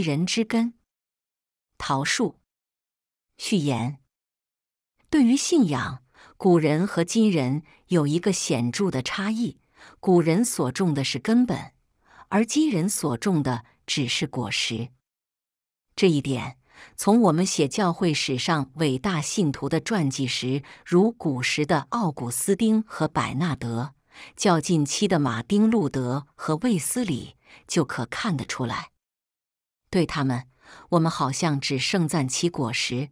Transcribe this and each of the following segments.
人之根，桃树。序言：对于信仰，古人和今人有一个显著的差异。古人所种的是根本，而今人所种的只是果实。这一点，从我们写教会史上伟大信徒的传记时，如古时的奥古斯丁和百纳德，较近期的马丁·路德和卫斯理，就可看得出来。对他们，我们好像只盛赞其果实，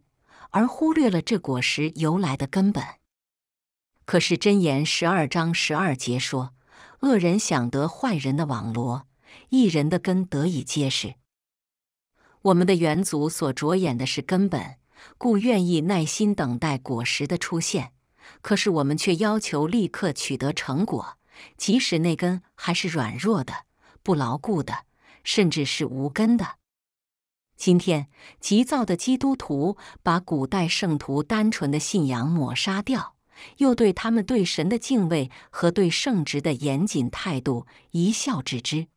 而忽略了这果实由来的根本。可是真言十二章十二节说：“恶人想得坏人的网罗，一人的根得以结实。”我们的元祖所着眼的是根本，故愿意耐心等待果实的出现。可是我们却要求立刻取得成果，即使那根还是软弱的、不牢固的，甚至是无根的。今天急躁的基督徒把古代圣徒单纯的信仰抹杀掉，又对他们对神的敬畏和对圣职的严谨态度一笑置之。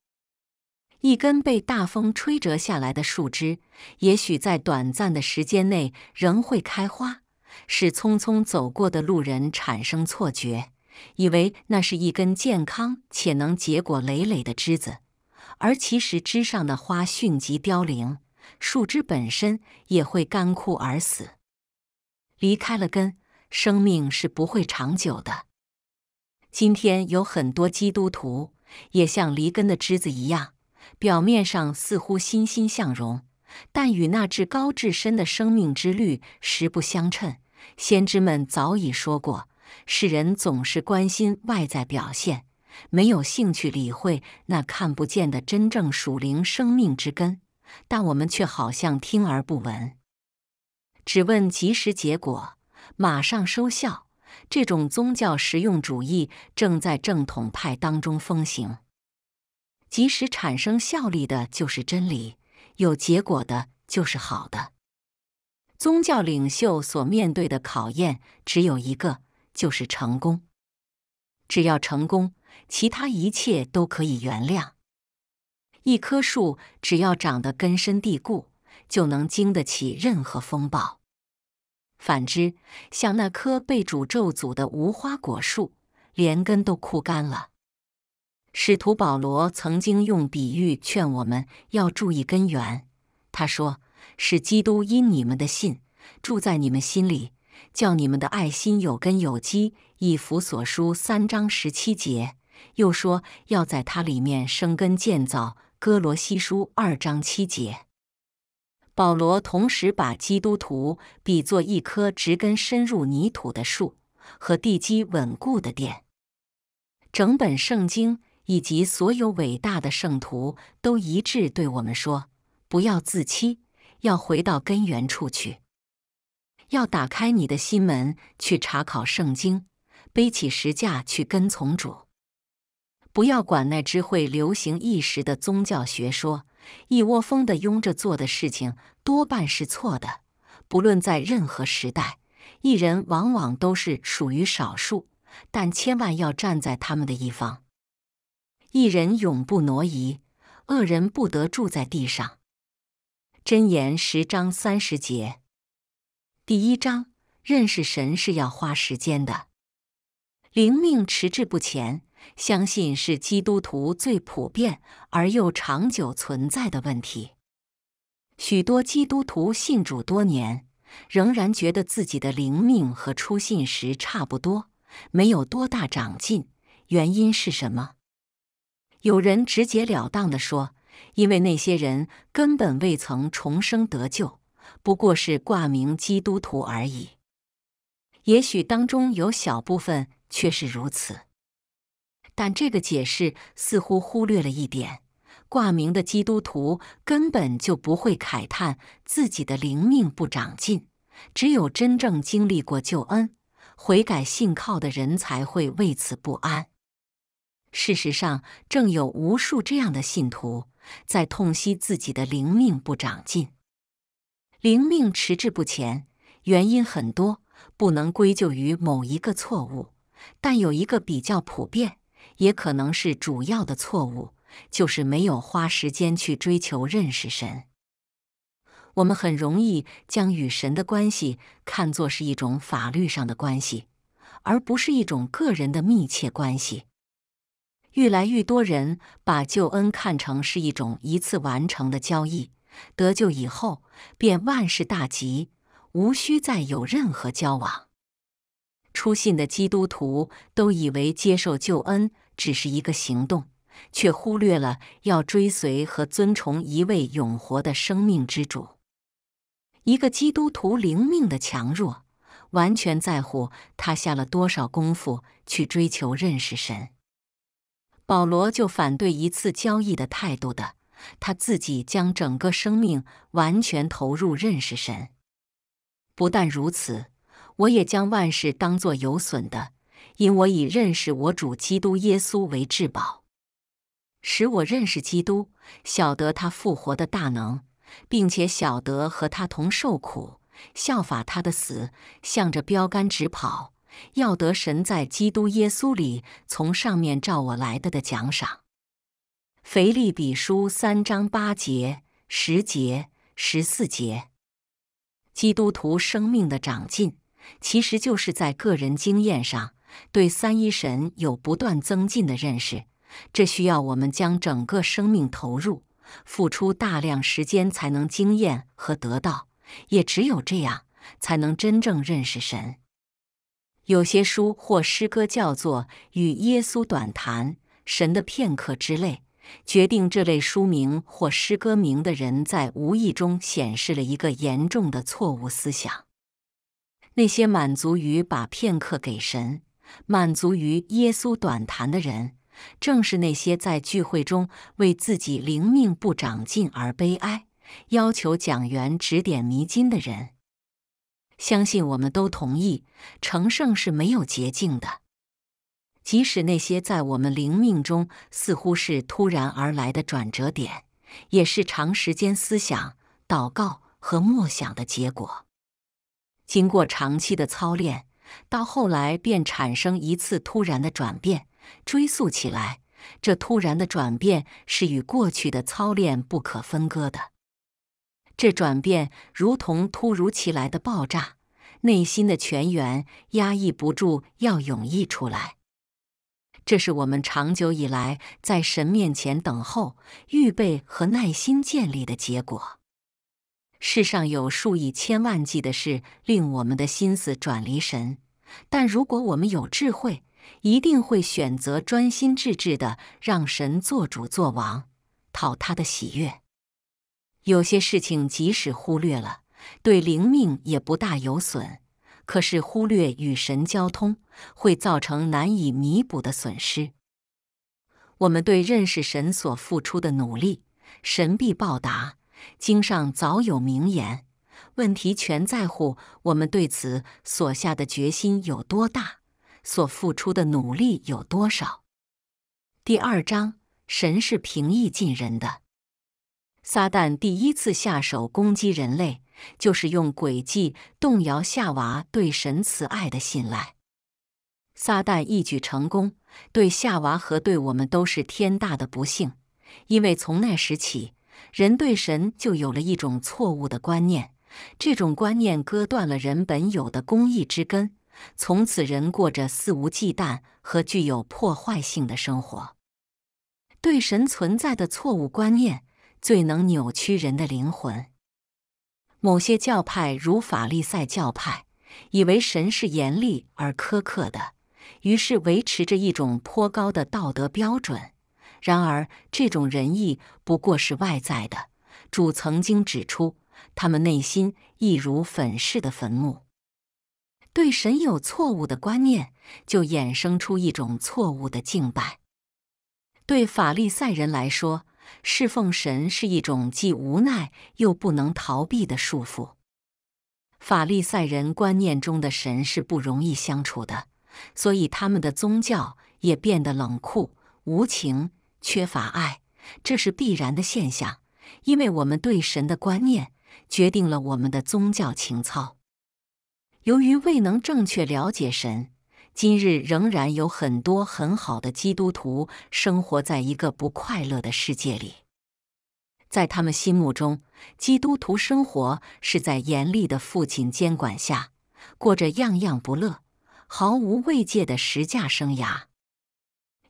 一根被大风吹折下来的树枝，也许在短暂的时间内仍会开花，使匆匆走过的路人产生错觉，以为那是一根健康且能结果累累的枝子，而其实枝上的花迅即凋零。树枝本身也会干枯而死，离开了根，生命是不会长久的。今天有很多基督徒也像离根的枝子一样，表面上似乎欣欣向荣，但与那至高至深的生命之绿实不相称。先知们早已说过，世人总是关心外在表现，没有兴趣理会那看不见的真正属灵生命之根。但我们却好像听而不闻，只问及时结果，马上收效。这种宗教实用主义正在正统派当中风行。及时产生效力的就是真理，有结果的就是好的。宗教领袖所面对的考验只有一个，就是成功。只要成功，其他一切都可以原谅。一棵树只要长得根深蒂固，就能经得起任何风暴。反之，像那棵被诅咒诅的无花果树，连根都枯干了。使徒保罗曾经用比喻劝我们要注意根源，他说：“是基督因你们的信住在你们心里，叫你们的爱心有根有基。”以弗所书三章十七节又说：“要在它里面生根建造。”哥罗西书二章七节，保罗同时把基督徒比作一棵植根深入泥土的树和地基稳固的殿。整本圣经以及所有伟大的圣徒都一致对我们说：不要自欺，要回到根源处去，要打开你的心门去查考圣经，背起石架去跟从主。不要管那只会流行一时的宗教学说，一窝蜂的拥着做的事情多半是错的。不论在任何时代，一人往往都是属于少数，但千万要站在他们的一方。一人永不挪移，恶人不得住在地上。箴言十章三十节，第一章：认识神是要花时间的，灵命迟滞不前。相信是基督徒最普遍而又长久存在的问题。许多基督徒信主多年，仍然觉得自己的灵命和初信时差不多，没有多大长进。原因是什么？有人直截了当的说：“因为那些人根本未曾重生得救，不过是挂名基督徒而已。”也许当中有小部分却是如此。但这个解释似乎忽略了一点：挂名的基督徒根本就不会慨叹自己的灵命不长进，只有真正经历过救恩、悔改、信靠的人才会为此不安。事实上，正有无数这样的信徒在痛惜自己的灵命不长进、灵命迟滞不前。原因很多，不能归咎于某一个错误，但有一个比较普遍。也可能是主要的错误，就是没有花时间去追求认识神。我们很容易将与神的关系看作是一种法律上的关系，而不是一种个人的密切关系。愈来愈多人把救恩看成是一种一次完成的交易，得救以后便万事大吉，无需再有任何交往。初信的基督徒都以为接受救恩。只是一个行动，却忽略了要追随和尊崇一位永活的生命之主。一个基督徒灵命的强弱，完全在乎他下了多少功夫去追求认识神。保罗就反对一次交易的态度的，他自己将整个生命完全投入认识神。不但如此，我也将万事当作有损的。因我已认识我主基督耶稣为至宝，使我认识基督，晓得他复活的大能，并且晓得和他同受苦，效法他的死，向着标杆直跑，要得神在基督耶稣里从上面召我来的的奖赏。腓立比书三章八节、十节、十四节，基督徒生命的长进，其实就是在个人经验上。对三一神有不断增进的认识，这需要我们将整个生命投入，付出大量时间才能经验和得到。也只有这样，才能真正认识神。有些书或诗歌叫做《与耶稣短谈》《神的片刻》之类，决定这类书名或诗歌名的人，在无意中显示了一个严重的错误思想。那些满足于把片刻给神。满足于耶稣短谈的人，正是那些在聚会中为自己灵命不长进而悲哀，要求讲员指点迷津的人。相信我们都同意，成圣是没有捷径的。即使那些在我们灵命中似乎是突然而来的转折点，也是长时间思想、祷告和默想的结果。经过长期的操练。到后来便产生一次突然的转变，追溯起来，这突然的转变是与过去的操练不可分割的。这转变如同突如其来的爆炸，内心的泉源压抑不住要涌溢出来。这是我们长久以来在神面前等候、预备和耐心建立的结果。世上有数以千万计的事令我们的心思转离神，但如果我们有智慧，一定会选择专心致志的让神做主做王，讨他的喜悦。有些事情即使忽略了，对灵命也不大有损；可是忽略与神交通，会造成难以弥补的损失。我们对认识神所付出的努力，神必报答。经上早有名言，问题全在乎我们对此所下的决心有多大，所付出的努力有多少。第二章，神是平易近人的。撒旦第一次下手攻击人类，就是用诡计动摇夏娃对神慈爱的信赖。撒旦一举成功，对夏娃和对我们都是天大的不幸，因为从那时起。人对神就有了一种错误的观念，这种观念割断了人本有的公义之根，从此人过着肆无忌惮和具有破坏性的生活。对神存在的错误观念最能扭曲人的灵魂。某些教派如法利赛教派，以为神是严厉而苛刻的，于是维持着一种颇高的道德标准。然而，这种仁义不过是外在的。主曾经指出，他们内心一如粉饰的坟墓。对神有错误的观念，就衍生出一种错误的敬拜。对法利赛人来说，侍奉神是一种既无奈又不能逃避的束缚。法利赛人观念中的神是不容易相处的，所以他们的宗教也变得冷酷无情。缺乏爱，这是必然的现象，因为我们对神的观念决定了我们的宗教情操。由于未能正确了解神，今日仍然有很多很好的基督徒生活在一个不快乐的世界里。在他们心目中，基督徒生活是在严厉的父亲监管下，过着样样不乐、毫无慰藉的实价生涯。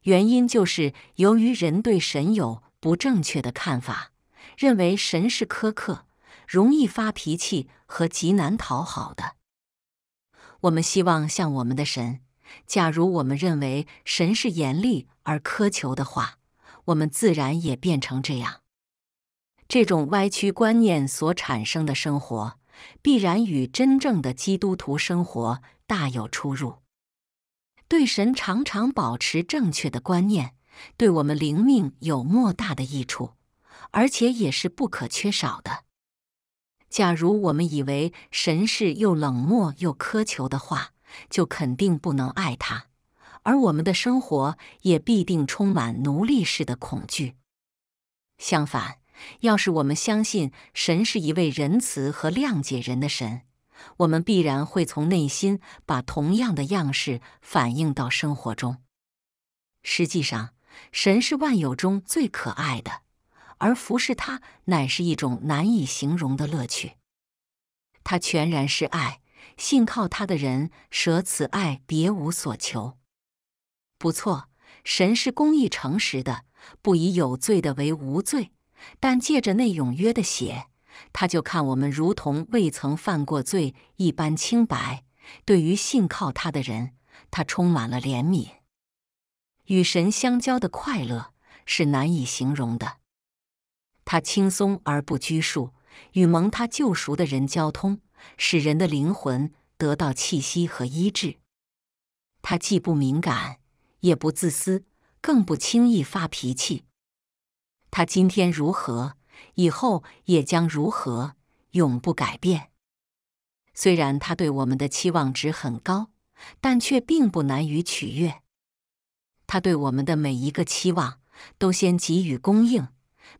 原因就是由于人对神有不正确的看法，认为神是苛刻、容易发脾气和极难讨好的。我们希望像我们的神，假如我们认为神是严厉而苛求的话，我们自然也变成这样。这种歪曲观念所产生的生活，必然与真正的基督徒生活大有出入。对神常常保持正确的观念，对我们灵命有莫大的益处，而且也是不可缺少的。假如我们以为神是又冷漠又苛求的话，就肯定不能爱他，而我们的生活也必定充满奴隶式的恐惧。相反，要是我们相信神是一位仁慈和谅解人的神，我们必然会从内心把同样的样式反映到生活中。实际上，神是万有中最可爱的，而服侍他乃是一种难以形容的乐趣。他全然是爱，信靠他的人舍此爱别无所求。不错，神是公义诚实的，不以有罪的为无罪，但借着那永约的血。他就看我们如同未曾犯过罪一般清白。对于信靠他的人，他充满了怜悯。与神相交的快乐是难以形容的。他轻松而不拘束，与蒙他救赎的人交通，使人的灵魂得到气息和医治。他既不敏感，也不自私，更不轻易发脾气。他今天如何？以后也将如何，永不改变。虽然他对我们的期望值很高，但却并不难于取悦。他对我们的每一个期望，都先给予供应。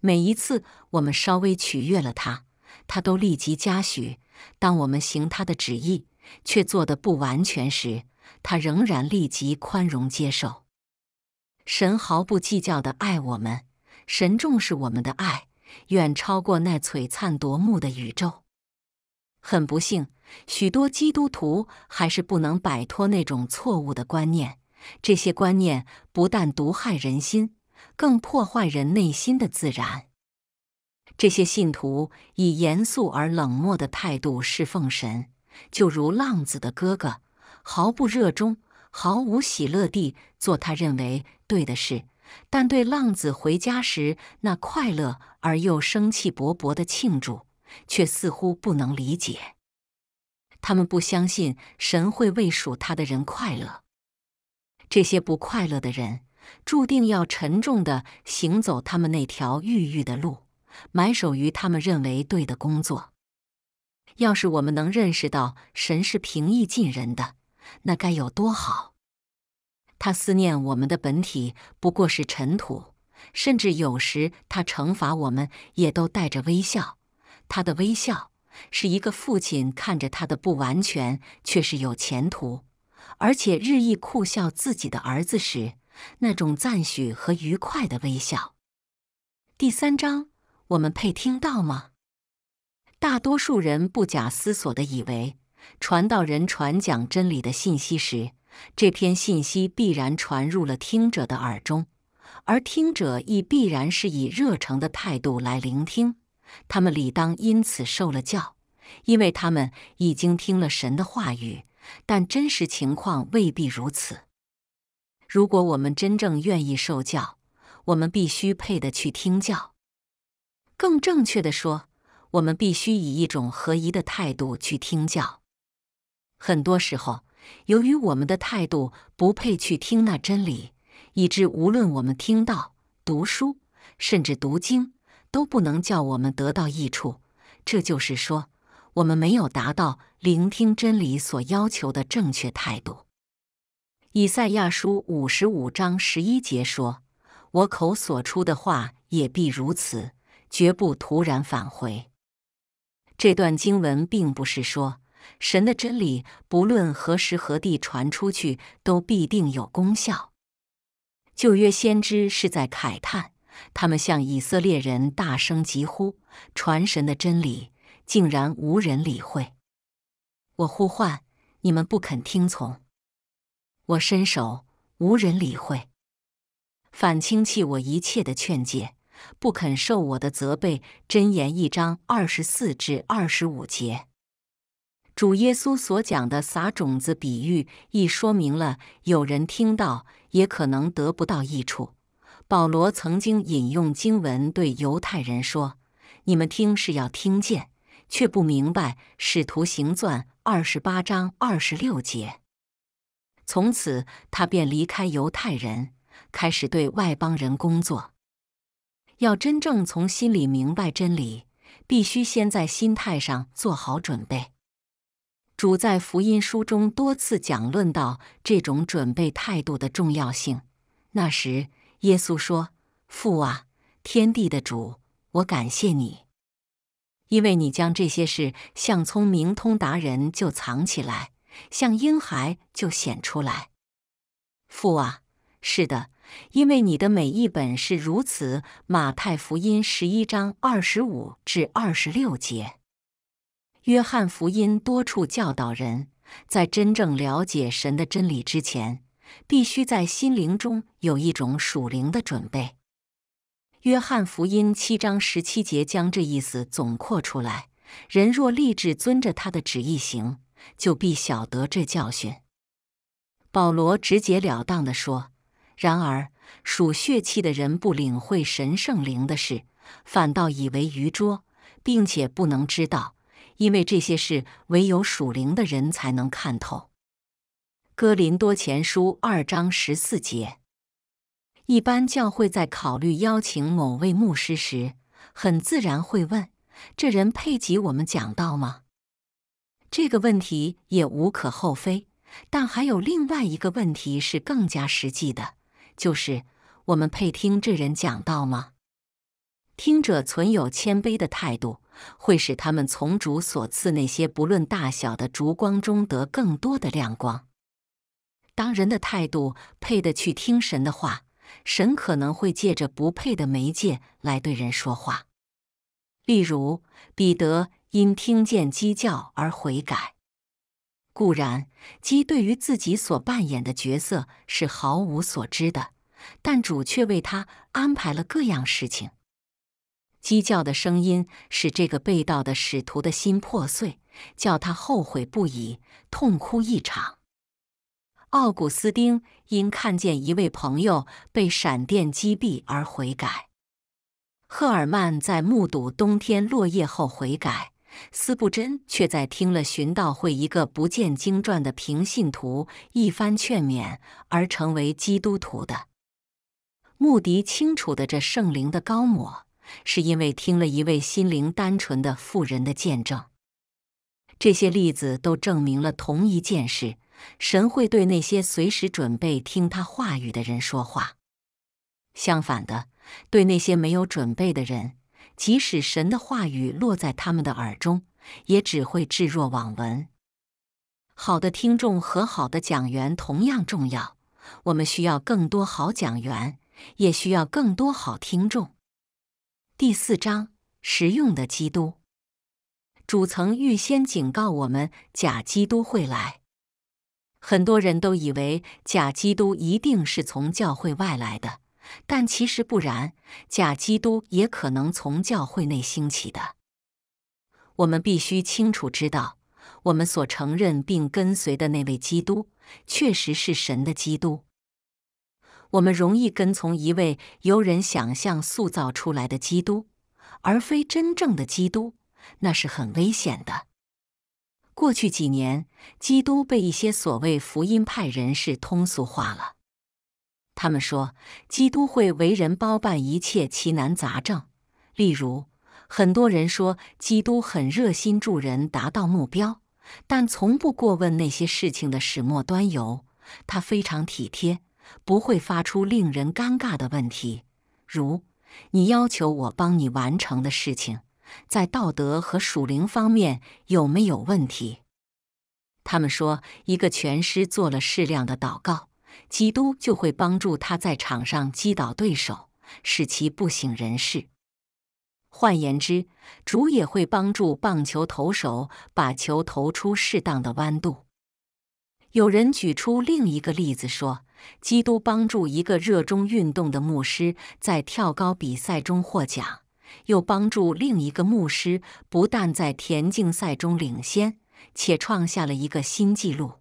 每一次我们稍微取悦了他，他都立即嘉许。当我们行他的旨意，却做得不完全时，他仍然立即宽容接受。神毫不计较的爱我们，神重视我们的爱。远超过那璀璨夺目的宇宙。很不幸，许多基督徒还是不能摆脱那种错误的观念。这些观念不但毒害人心，更破坏人内心的自然。这些信徒以严肃而冷漠的态度侍奉神，就如浪子的哥哥，毫不热衷，毫无喜乐地做他认为对的事。但对浪子回家时那快乐而又生气勃勃的庆祝，却似乎不能理解。他们不相信神会为属他的人快乐。这些不快乐的人注定要沉重的行走他们那条郁郁的路，埋首于他们认为对的工作。要是我们能认识到神是平易近人的，那该有多好！他思念我们的本体不过是尘土，甚至有时他惩罚我们也都带着微笑。他的微笑是一个父亲看着他的不完全却是有前途，而且日益酷笑自己的儿子时那种赞许和愉快的微笑。第三章，我们配听到吗？大多数人不假思索地以为，传道人传讲真理的信息时。这篇信息必然传入了听者的耳中，而听者亦必然是以热诚的态度来聆听，他们理当因此受了教，因为他们已经听了神的话语。但真实情况未必如此。如果我们真正愿意受教，我们必须配得去听教。更正确的说，我们必须以一种合宜的态度去听教。很多时候。由于我们的态度不配去听那真理，以致无论我们听到、读书，甚至读经，都不能叫我们得到益处。这就是说，我们没有达到聆听真理所要求的正确态度。以赛亚书五十五章十一节说：“我口所出的话也必如此，绝不突然返回。”这段经文并不是说。神的真理不论何时何地传出去，都必定有功效。旧约先知是在慨叹，他们向以色列人大声疾呼，传神的真理竟然无人理会。我呼唤，你们不肯听从；我伸手，无人理会；反轻弃我一切的劝诫，不肯受我的责备。箴言一章二十四至二十五节。主耶稣所讲的撒种子比喻，亦说明了有人听到也可能得不到益处。保罗曾经引用经文对犹太人说：“你们听是要听见，却不明白。”使徒行传二十八章二十六节。从此，他便离开犹太人，开始对外邦人工作。要真正从心里明白真理，必须先在心态上做好准备。主在福音书中多次讲论到这种准备态度的重要性。那时，耶稣说：“父啊，天地的主，我感谢你，因为你将这些事向聪明通达人就藏起来，像婴孩就显出来。”父啊，是的，因为你的每一本是如此。马太福音十一章二十五至二十六节。约翰福音多处教导人，在真正了解神的真理之前，必须在心灵中有一种属灵的准备。约翰福音七章十七节将这意思总括出来：人若立志遵着他的旨意行，就必晓得这教训。保罗直截了当地说：“然而属血气的人不领会神圣灵的事，反倒以为愚拙，并且不能知道。”因为这些事，唯有属灵的人才能看透。哥林多前书二章十四节。一般教会在考虑邀请某位牧师时，很自然会问：“这人配及我们讲道吗？”这个问题也无可厚非。但还有另外一个问题是更加实际的，就是我们配听这人讲道吗？听者存有谦卑的态度。会使他们从主所赐那些不论大小的烛光中得更多的亮光。当人的态度配得去听神的话，神可能会借着不配的媒介来对人说话。例如，彼得因听见鸡叫而悔改。固然，鸡对于自己所扮演的角色是毫无所知的，但主却为他安排了各样事情。鸡叫的声音使这个被盗的使徒的心破碎，叫他后悔不已，痛哭一场。奥古斯丁因看见一位朋友被闪电击毙而悔改；赫尔曼在目睹冬天落叶后悔改；斯布真却在听了寻道会一个不见经传的平信徒一番劝勉而成为基督徒的。穆迪清楚的这圣灵的高抹。是因为听了一位心灵单纯的妇人的见证。这些例子都证明了同一件事：神会对那些随时准备听他话语的人说话。相反的，对那些没有准备的人，即使神的话语落在他们的耳中，也只会置若罔闻。好的听众和好的讲员同样重要。我们需要更多好讲员，也需要更多好听众。第四章，实用的基督主曾预先警告我们，假基督会来。很多人都以为假基督一定是从教会外来的，但其实不然，假基督也可能从教会内兴起的。我们必须清楚知道，我们所承认并跟随的那位基督，确实是神的基督。我们容易跟从一位由人想象塑造出来的基督，而非真正的基督，那是很危险的。过去几年，基督被一些所谓福音派人士通俗化了。他们说，基督会为人包办一切奇难杂症，例如，很多人说基督很热心助人达到目标，但从不过问那些事情的始末端游。他非常体贴。不会发出令人尴尬的问题，如你要求我帮你完成的事情，在道德和属灵方面有没有问题？他们说，一个拳师做了适量的祷告，基督就会帮助他在场上击倒对手，使其不省人事。换言之，主也会帮助棒球投手把球投出适当的弯度。有人举出另一个例子说。基督帮助一个热衷运动的牧师在跳高比赛中获奖，又帮助另一个牧师不但在田径赛中领先，且创下了一个新纪录。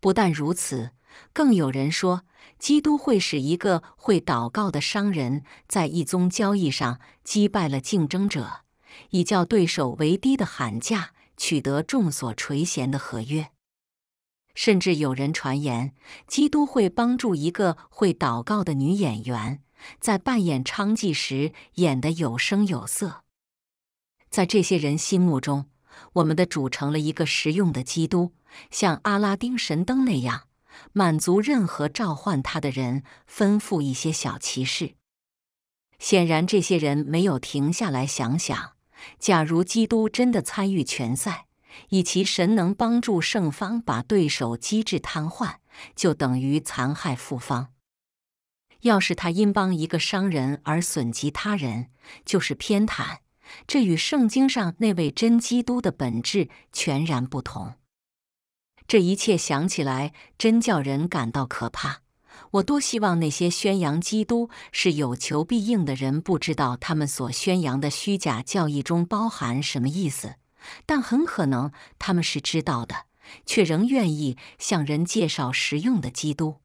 不但如此，更有人说，基督会使一个会祷告的商人在一宗交易上击败了竞争者，以较对手为低的喊价取得众所垂涎的合约。甚至有人传言，基督会帮助一个会祷告的女演员，在扮演娼妓时演得有声有色。在这些人心目中，我们的主成了一个实用的基督，像阿拉丁神灯那样，满足任何召唤他的人吩咐一些小骑士。显然，这些人没有停下来想想：假如基督真的参与拳赛？以其神能帮助胜方把对手机制瘫痪，就等于残害复方。要是他因帮一个商人而损及他人，就是偏袒。这与圣经上那位真基督的本质全然不同。这一切想起来真叫人感到可怕。我多希望那些宣扬基督是有求必应的人不知道他们所宣扬的虚假教义中包含什么意思。但很可能他们是知道的，却仍愿意向人介绍实用的基督。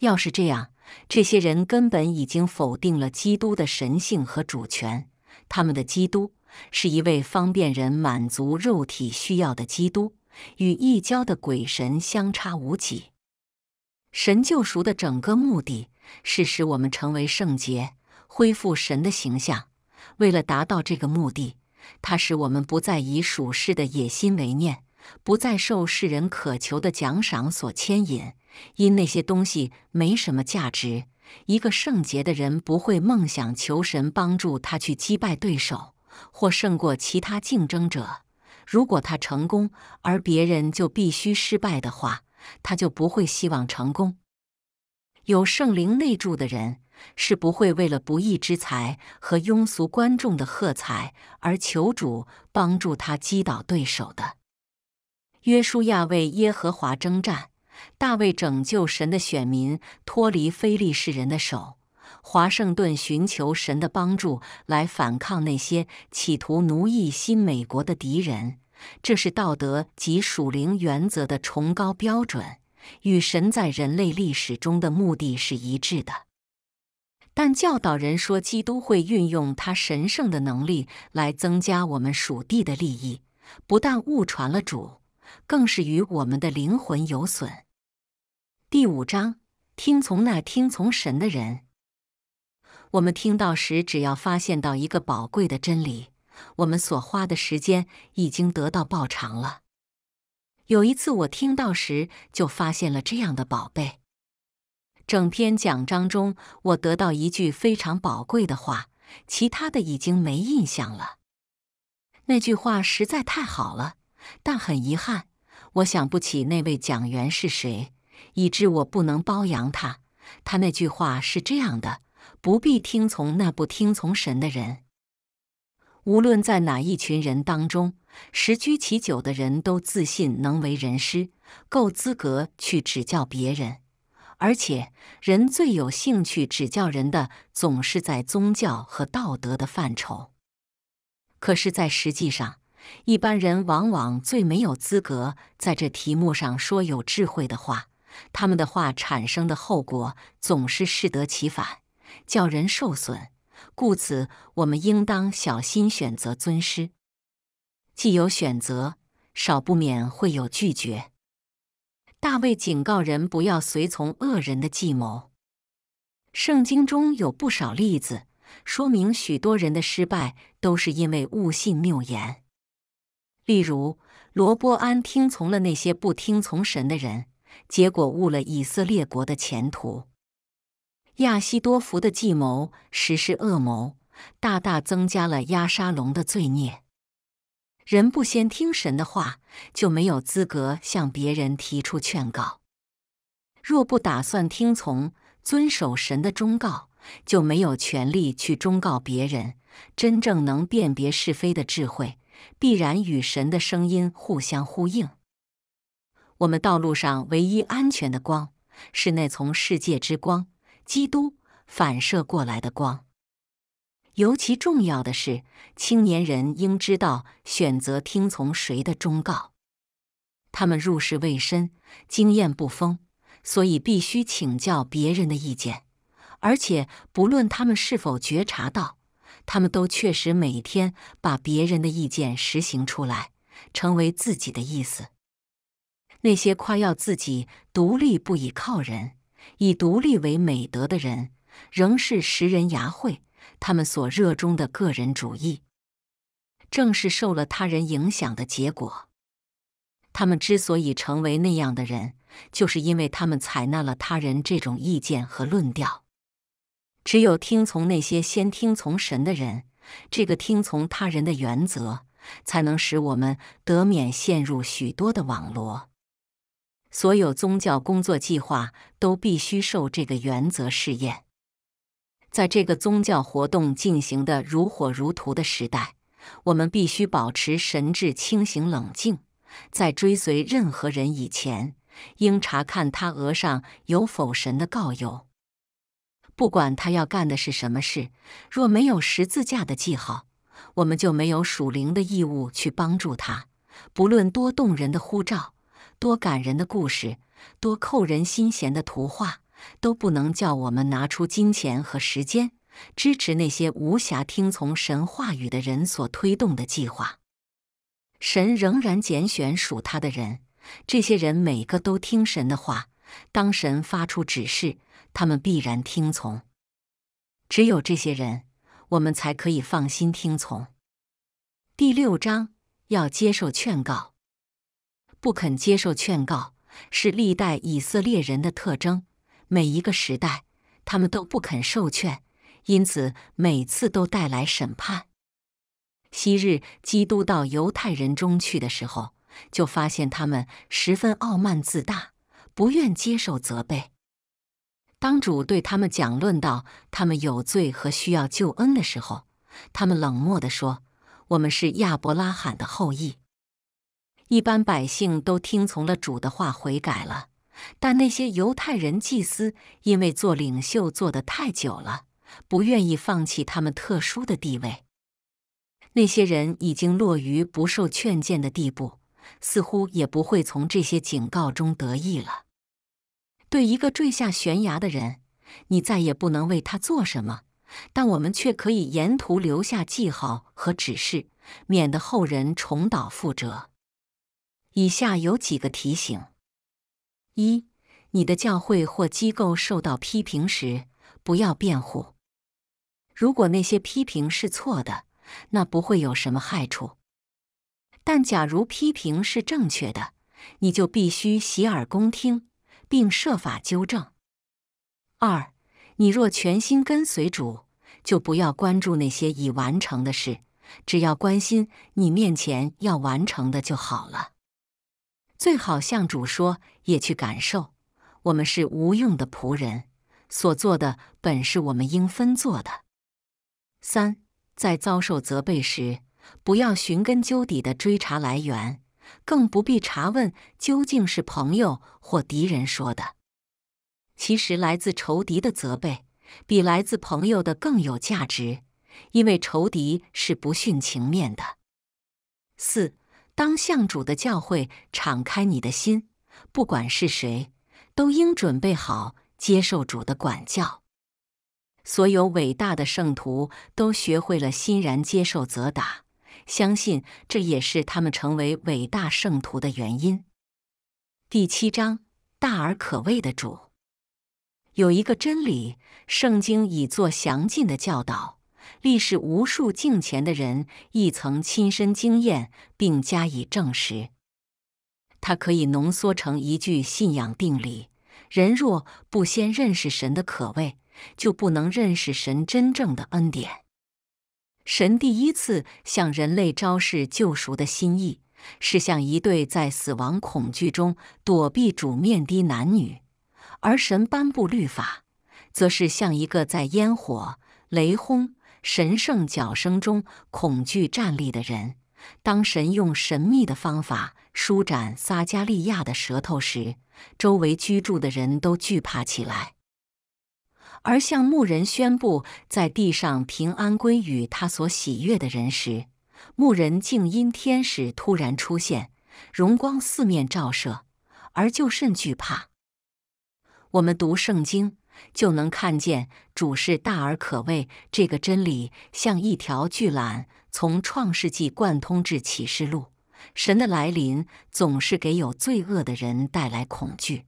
要是这样，这些人根本已经否定了基督的神性和主权。他们的基督是一位方便人满足肉体需要的基督，与异教的鬼神相差无几。神救赎的整个目的是使我们成为圣洁，恢复神的形象。为了达到这个目的。它使我们不再以属世的野心为念，不再受世人渴求的奖赏所牵引，因那些东西没什么价值。一个圣洁的人不会梦想求神帮助他去击败对手或胜过其他竞争者。如果他成功而别人就必须失败的话，他就不会希望成功。有圣灵内住的人。是不会为了不义之财和庸俗观众的喝彩而求主帮助他击倒对手的。约书亚为耶和华征战，大卫拯救神的选民脱离非利士人的手，华盛顿寻求神的帮助来反抗那些企图奴役新美国的敌人。这是道德及属灵原则的崇高标准，与神在人类历史中的目的是一致的。但教导人说，基督会运用他神圣的能力来增加我们属地的利益，不但误传了主，更是与我们的灵魂有损。第五章，听从那听从神的人。我们听到时，只要发现到一个宝贵的真理，我们所花的时间已经得到报偿了。有一次我听到时，就发现了这样的宝贝。整篇讲章中，我得到一句非常宝贵的话，其他的已经没印象了。那句话实在太好了，但很遗憾，我想不起那位讲员是谁，以致我不能褒扬他。他那句话是这样的：“不必听从那不听从神的人。”无论在哪一群人当中，时居其久的人都自信能为人师，够资格去指教别人。而且，人最有兴趣指教人的，总是在宗教和道德的范畴。可是，在实际上，一般人往往最没有资格在这题目上说有智慧的话。他们的话产生的后果，总是适得其反，叫人受损。故此，我们应当小心选择尊师。既有选择，少不免会有拒绝。大卫警告人不要随从恶人的计谋。圣经中有不少例子，说明许多人的失败都是因为误信谬言。例如，罗波安听从了那些不听从神的人，结果误了以色列国的前途。亚希多福的计谋实施恶谋，大大增加了压沙龙的罪孽。人不先听神的话，就没有资格向别人提出劝告；若不打算听从、遵守神的忠告，就没有权利去忠告别人。真正能辨别是非的智慧，必然与神的声音互相呼应。我们道路上唯一安全的光，是那从世界之光——基督——反射过来的光。尤其重要的是，青年人应知道选择听从谁的忠告。他们入世未深，经验不丰，所以必须请教别人的意见。而且，不论他们是否觉察到，他们都确实每天把别人的意见实行出来，成为自己的意思。那些夸耀自己独立不倚靠人，以独立为美德的人，仍是食人牙慧。他们所热衷的个人主义，正是受了他人影响的结果。他们之所以成为那样的人，就是因为他们采纳了他人这种意见和论调。只有听从那些先听从神的人，这个听从他人的原则，才能使我们得免陷入许多的网罗。所有宗教工作计划都必须受这个原则试验。在这个宗教活动进行的如火如荼的时代，我们必须保持神智清醒冷静。在追随任何人以前，应查看他额上有否神的告油。不管他要干的是什么事，若没有十字架的记号，我们就没有属灵的义务去帮助他。不论多动人的呼召，多感人的故事，多扣人心弦的图画。都不能叫我们拿出金钱和时间支持那些无暇听从神话语的人所推动的计划。神仍然拣选属他的人，这些人每个都听神的话。当神发出指示，他们必然听从。只有这些人，我们才可以放心听从。第六章要接受劝告，不肯接受劝告是历代以色列人的特征。每一个时代，他们都不肯受劝，因此每次都带来审判。昔日基督到犹太人中去的时候，就发现他们十分傲慢自大，不愿接受责备。当主对他们讲论到他们有罪和需要救恩的时候，他们冷漠地说：“我们是亚伯拉罕的后裔。”一般百姓都听从了主的话，悔改了。但那些犹太人祭司，因为做领袖做得太久了，不愿意放弃他们特殊的地位。那些人已经落于不受劝谏的地步，似乎也不会从这些警告中得益了。对一个坠下悬崖的人，你再也不能为他做什么，但我们却可以沿途留下记号和指示，免得后人重蹈覆辙。以下有几个提醒。一，你的教会或机构受到批评时，不要辩护。如果那些批评是错的，那不会有什么害处；但假如批评是正确的，你就必须洗耳恭听，并设法纠正。二，你若全心跟随主，就不要关注那些已完成的事，只要关心你面前要完成的就好了。最好向主说，也去感受。我们是无用的仆人，所做的本是我们应分做的。三，在遭受责备时，不要寻根究底的追查来源，更不必查问究竟是朋友或敌人说的。其实，来自仇敌的责备比来自朋友的更有价值，因为仇敌是不殉情面的。四。当向主的教诲敞开你的心，不管是谁，都应准备好接受主的管教。所有伟大的圣徒都学会了欣然接受责打，相信这也是他们成为伟大圣徒的原因。第七章：大而可畏的主。有一个真理，圣经已作详尽的教导。历史无数镜前的人亦曾亲身经验，并加以证实。它可以浓缩成一句信仰定理：人若不先认识神的可畏，就不能认识神真正的恩典。神第一次向人类昭示救赎的心意，是向一对在死亡恐惧中躲避主面的男女；而神颁布律法，则是像一个在烟火雷轰。神圣角声中，恐惧站立的人；当神用神秘的方法舒展撒加利亚的舌头时，周围居住的人都惧怕起来；而向牧人宣布在地上平安归与他所喜悦的人时，牧人竟因天使突然出现，荣光四面照射，而就甚惧怕。我们读圣经。就能看见主是大而可畏这个真理，像一条巨缆，从创世纪贯通至启示录。神的来临总是给有罪恶的人带来恐惧。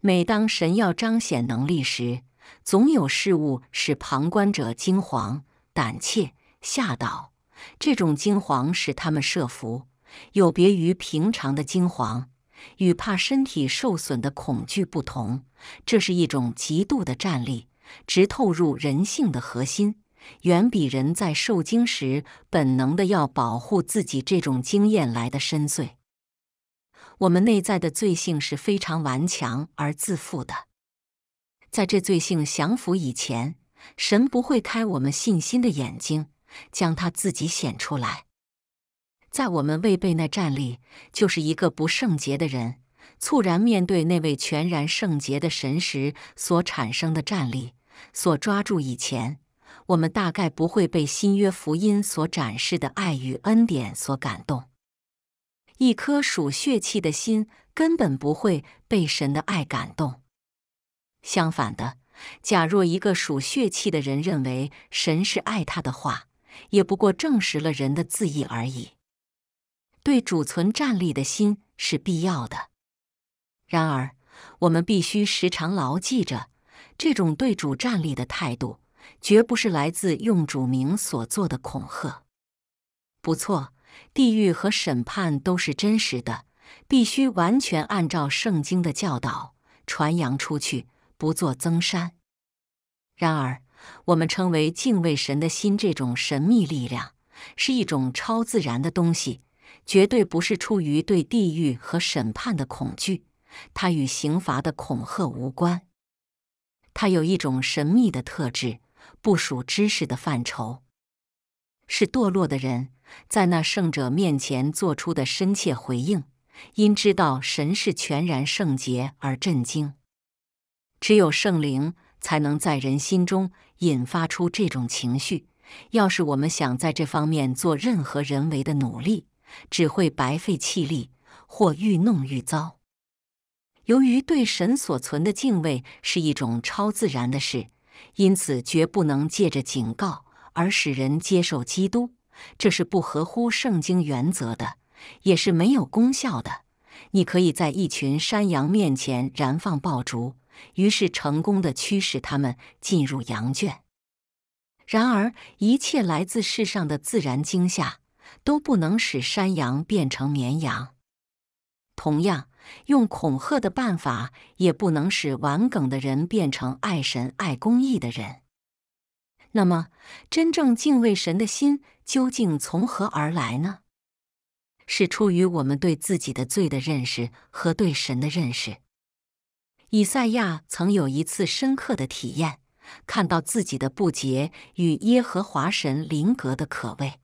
每当神要彰显能力时，总有事物使旁观者惊惶、胆怯、吓倒。这种惊惶使他们设伏，有别于平常的惊惶。与怕身体受损的恐惧不同，这是一种极度的战力，直透入人性的核心，远比人在受惊时本能的要保护自己这种经验来的深邃。我们内在的罪性是非常顽强而自负的，在这罪性降服以前，神不会开我们信心的眼睛，将他自己显出来。在我们未被那战力，就是一个不圣洁的人，猝然面对那位全然圣洁的神时所产生的战力所抓住以前，我们大概不会被新约福音所展示的爱与恩典所感动。一颗属血气的心根本不会被神的爱感动。相反的，假若一个属血气的人认为神是爱他的话，也不过证实了人的自意而已。对主存站立的心是必要的。然而，我们必须时常牢记着，这种对主站立的态度，绝不是来自用主名所做的恐吓。不错，地狱和审判都是真实的，必须完全按照圣经的教导传扬出去，不做增删。然而，我们称为敬畏神的心，这种神秘力量，是一种超自然的东西。绝对不是出于对地狱和审判的恐惧，它与刑罚的恐吓无关。它有一种神秘的特质，不属知识的范畴，是堕落的人在那圣者面前做出的深切回应，因知道神是全然圣洁而震惊。只有圣灵才能在人心中引发出这种情绪。要是我们想在这方面做任何人为的努力，只会白费气力，或愈弄愈糟。由于对神所存的敬畏是一种超自然的事，因此绝不能借着警告而使人接受基督，这是不合乎圣经原则的，也是没有功效的。你可以在一群山羊面前燃放爆竹，于是成功的驱使他们进入羊圈。然而，一切来自世上的自然惊吓。都不能使山羊变成绵羊，同样，用恐吓的办法也不能使玩梗的人变成爱神、爱公义的人。那么，真正敬畏神的心究竟从何而来呢？是出于我们对自己的罪的认识和对神的认识。以赛亚曾有一次深刻的体验，看到自己的不洁与耶和华神灵格的可畏。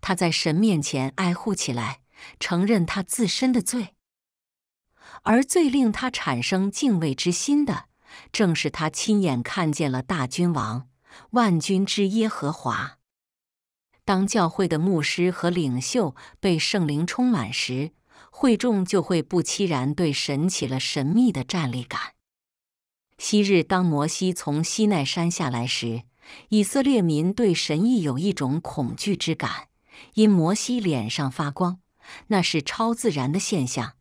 他在神面前哀护起来，承认他自身的罪。而最令他产生敬畏之心的，正是他亲眼看见了大君王、万军之耶和华。当教会的牧师和领袖被圣灵充满时，会众就会不期然对神起了神秘的战栗感。昔日当摩西从西奈山下来时，以色列民对神亦有一种恐惧之感。因摩西脸上发光，那是超自然的现象。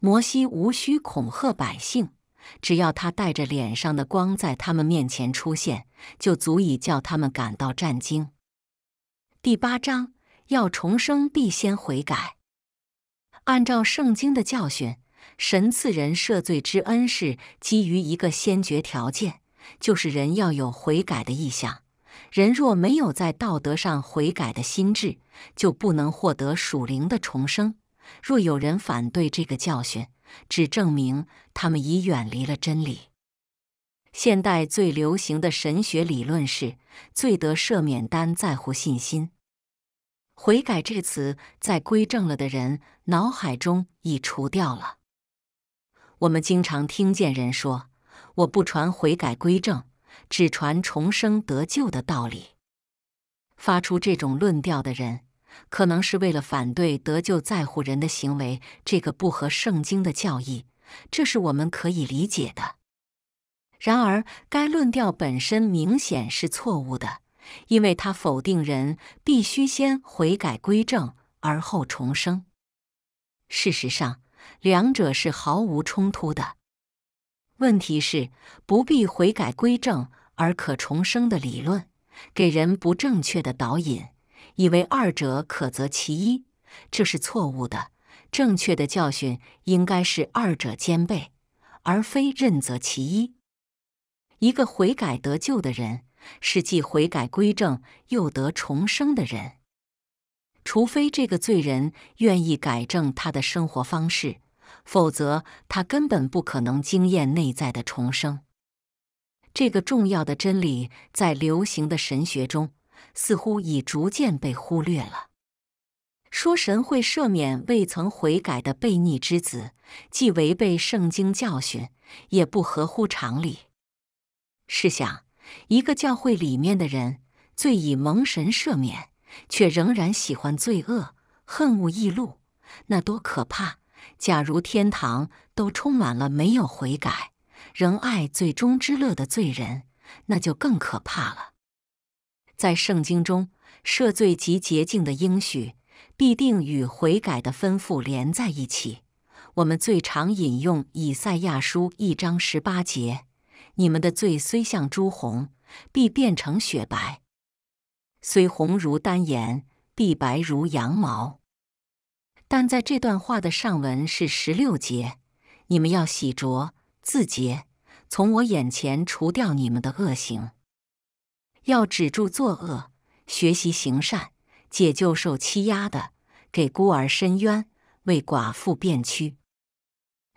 摩西无需恐吓百姓，只要他带着脸上的光在他们面前出现，就足以叫他们感到震惊。第八章要重生，必先悔改。按照圣经的教训，神赐人赦罪之恩是基于一个先决条件，就是人要有悔改的意向。人若没有在道德上悔改的心智，就不能获得属灵的重生。若有人反对这个教训，只证明他们已远离了真理。现代最流行的神学理论是：罪得赦免单在乎信心。悔改这词在归正了的人脑海中已除掉了。我们经常听见人说：“我不传悔改归正。”只传重生得救的道理，发出这种论调的人，可能是为了反对得救在乎人的行为这个不合圣经的教义，这是我们可以理解的。然而，该论调本身明显是错误的，因为它否定人必须先悔改归正而后重生。事实上，两者是毫无冲突的。问题是不必悔改归正。而可重生的理论给人不正确的导引，以为二者可择其一，这是错误的。正确的教训应该是二者兼备，而非任择其一。一个悔改得救的人是既悔改归正又得重生的人，除非这个罪人愿意改正他的生活方式，否则他根本不可能经验内在的重生。这个重要的真理在流行的神学中，似乎已逐渐被忽略了。说神会赦免未曾悔改的悖逆之子，既违背圣经教训，也不合乎常理。试想，一个教会里面的人，罪已蒙神赦免，却仍然喜欢罪恶，恨恶异路，那多可怕！假如天堂都充满了没有悔改。仍爱最终之乐的罪人，那就更可怕了。在圣经中，赦罪及洁净的应许必定与悔改的吩咐连在一起。我们最常引用以赛亚书一章十八节：“你们的罪虽像朱红，必变成雪白；虽红如丹颜，必白如羊毛。”但在这段话的上文是十六节：“你们要洗濯。”字节，从我眼前除掉你们的恶行，要止住作恶，学习行善，解救受欺压的，给孤儿伸冤，为寡妇辩屈。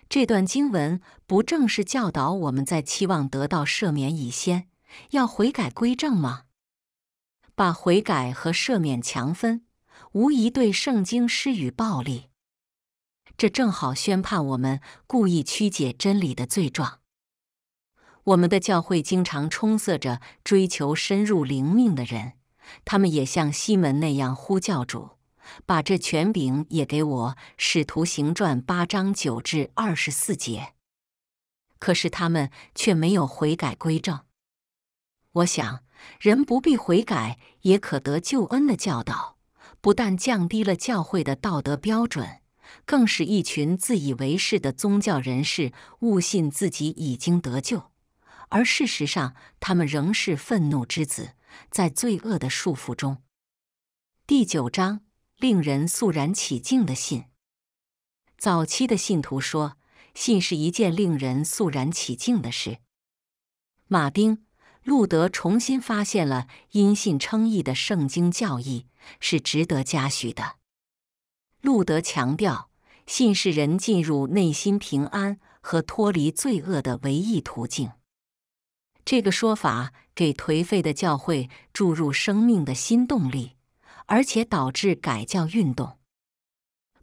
这段经文不正是教导我们在期望得到赦免以先，要悔改归正吗？把悔改和赦免强分，无疑对圣经施予暴力。这正好宣判我们故意曲解真理的罪状。我们的教会经常充塞着追求深入灵命的人，他们也像西门那样呼叫主，把这权柄也给我。使徒行传八章九至二十四节。可是他们却没有悔改归正。我想，人不必悔改也可得救恩的教导，不但降低了教会的道德标准。更是一群自以为是的宗教人士误信自己已经得救，而事实上他们仍是愤怒之子，在罪恶的束缚中。第九章，令人肃然起敬的信。早期的信徒说，信是一件令人肃然起敬的事。马丁·路德重新发现了因信称义的圣经教义，是值得嘉许的。路德强调，信是人进入内心平安和脱离罪恶的唯一途径。这个说法给颓废的教会注入生命的新动力，而且导致改教运动。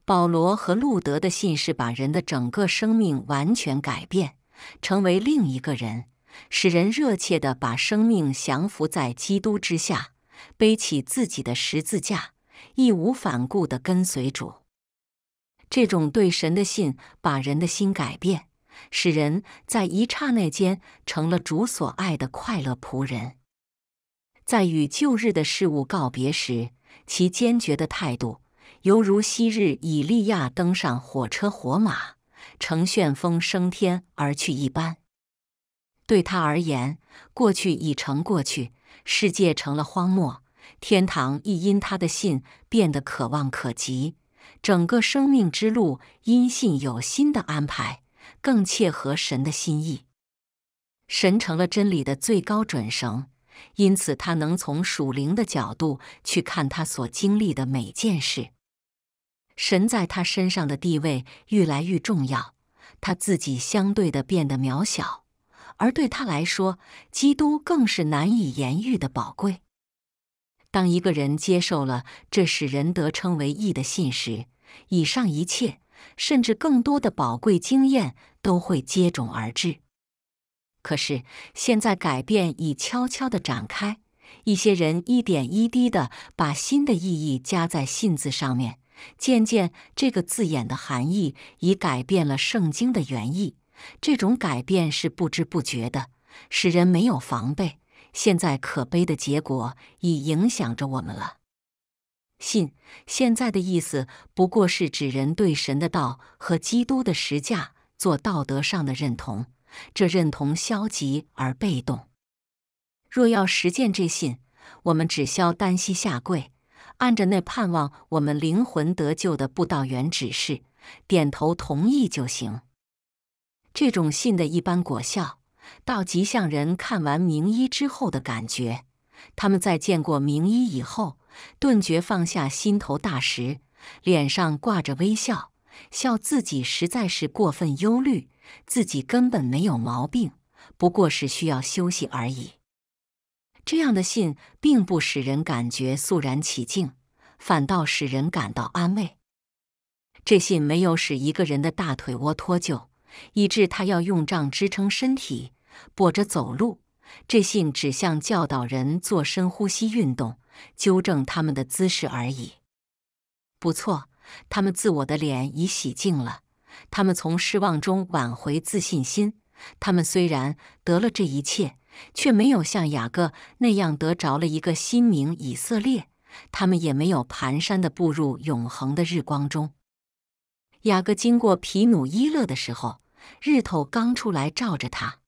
保罗和路德的信是把人的整个生命完全改变，成为另一个人，使人热切地把生命降服在基督之下，背起自己的十字架。义无反顾的跟随主，这种对神的信把人的心改变，使人在一刹那间成了主所爱的快乐仆人。在与旧日的事物告别时，其坚决的态度，犹如昔日以利亚登上火车火马，乘旋风升天而去一般。对他而言，过去已成过去，世界成了荒漠。天堂亦因他的信变得可望可及，整个生命之路因信有新的安排，更切合神的心意。神成了真理的最高准绳，因此他能从属灵的角度去看他所经历的每件事。神在他身上的地位愈来愈重要，他自己相对的变得渺小，而对他来说，基督更是难以言喻的宝贵。当一个人接受了这使人得称为义的信时，以上一切，甚至更多的宝贵经验都会接踵而至。可是，现在改变已悄悄的展开，一些人一点一滴的把“新”的意义加在“信”字上面，渐渐这个字眼的含义已改变了圣经的原意。这种改变是不知不觉的，使人没有防备。现在可悲的结果已影响着我们了。信现在的意思不过是指人对神的道和基督的实价做道德上的认同，这认同消极而被动。若要实践这信，我们只消单膝下跪，按着那盼望我们灵魂得救的布道员指示，点头同意就行。这种信的一般果效。到吉祥人看完名医之后的感觉，他们在见过名医以后，顿觉放下心头大石，脸上挂着微笑，笑自己实在是过分忧虑，自己根本没有毛病，不过是需要休息而已。这样的信并不使人感觉肃然起敬，反倒使人感到安慰。这信没有使一个人的大腿窝脱臼，以致他要用杖支撑身体。跛着走路，这信只向教导人做深呼吸运动，纠正他们的姿势而已。不错，他们自我的脸已洗净了，他们从失望中挽回自信心。他们虽然得了这一切，却没有像雅各那样得着了一个新名以色列，他们也没有蹒跚的步入永恒的日光中。雅各经过皮努伊勒的时候，日头刚出来照着他。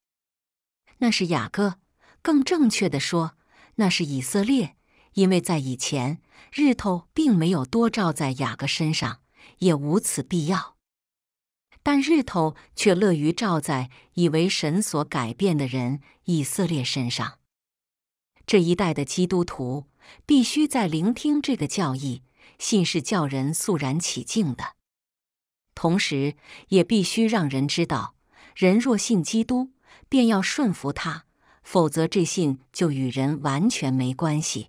那是雅各，更正确的说，那是以色列，因为在以前，日头并没有多照在雅各身上，也无此必要；但日头却乐于照在以为神所改变的人以色列身上。这一代的基督徒必须在聆听这个教义，信是叫人肃然起敬的，同时也必须让人知道，人若信基督。便要顺服他，否则这信就与人完全没关系。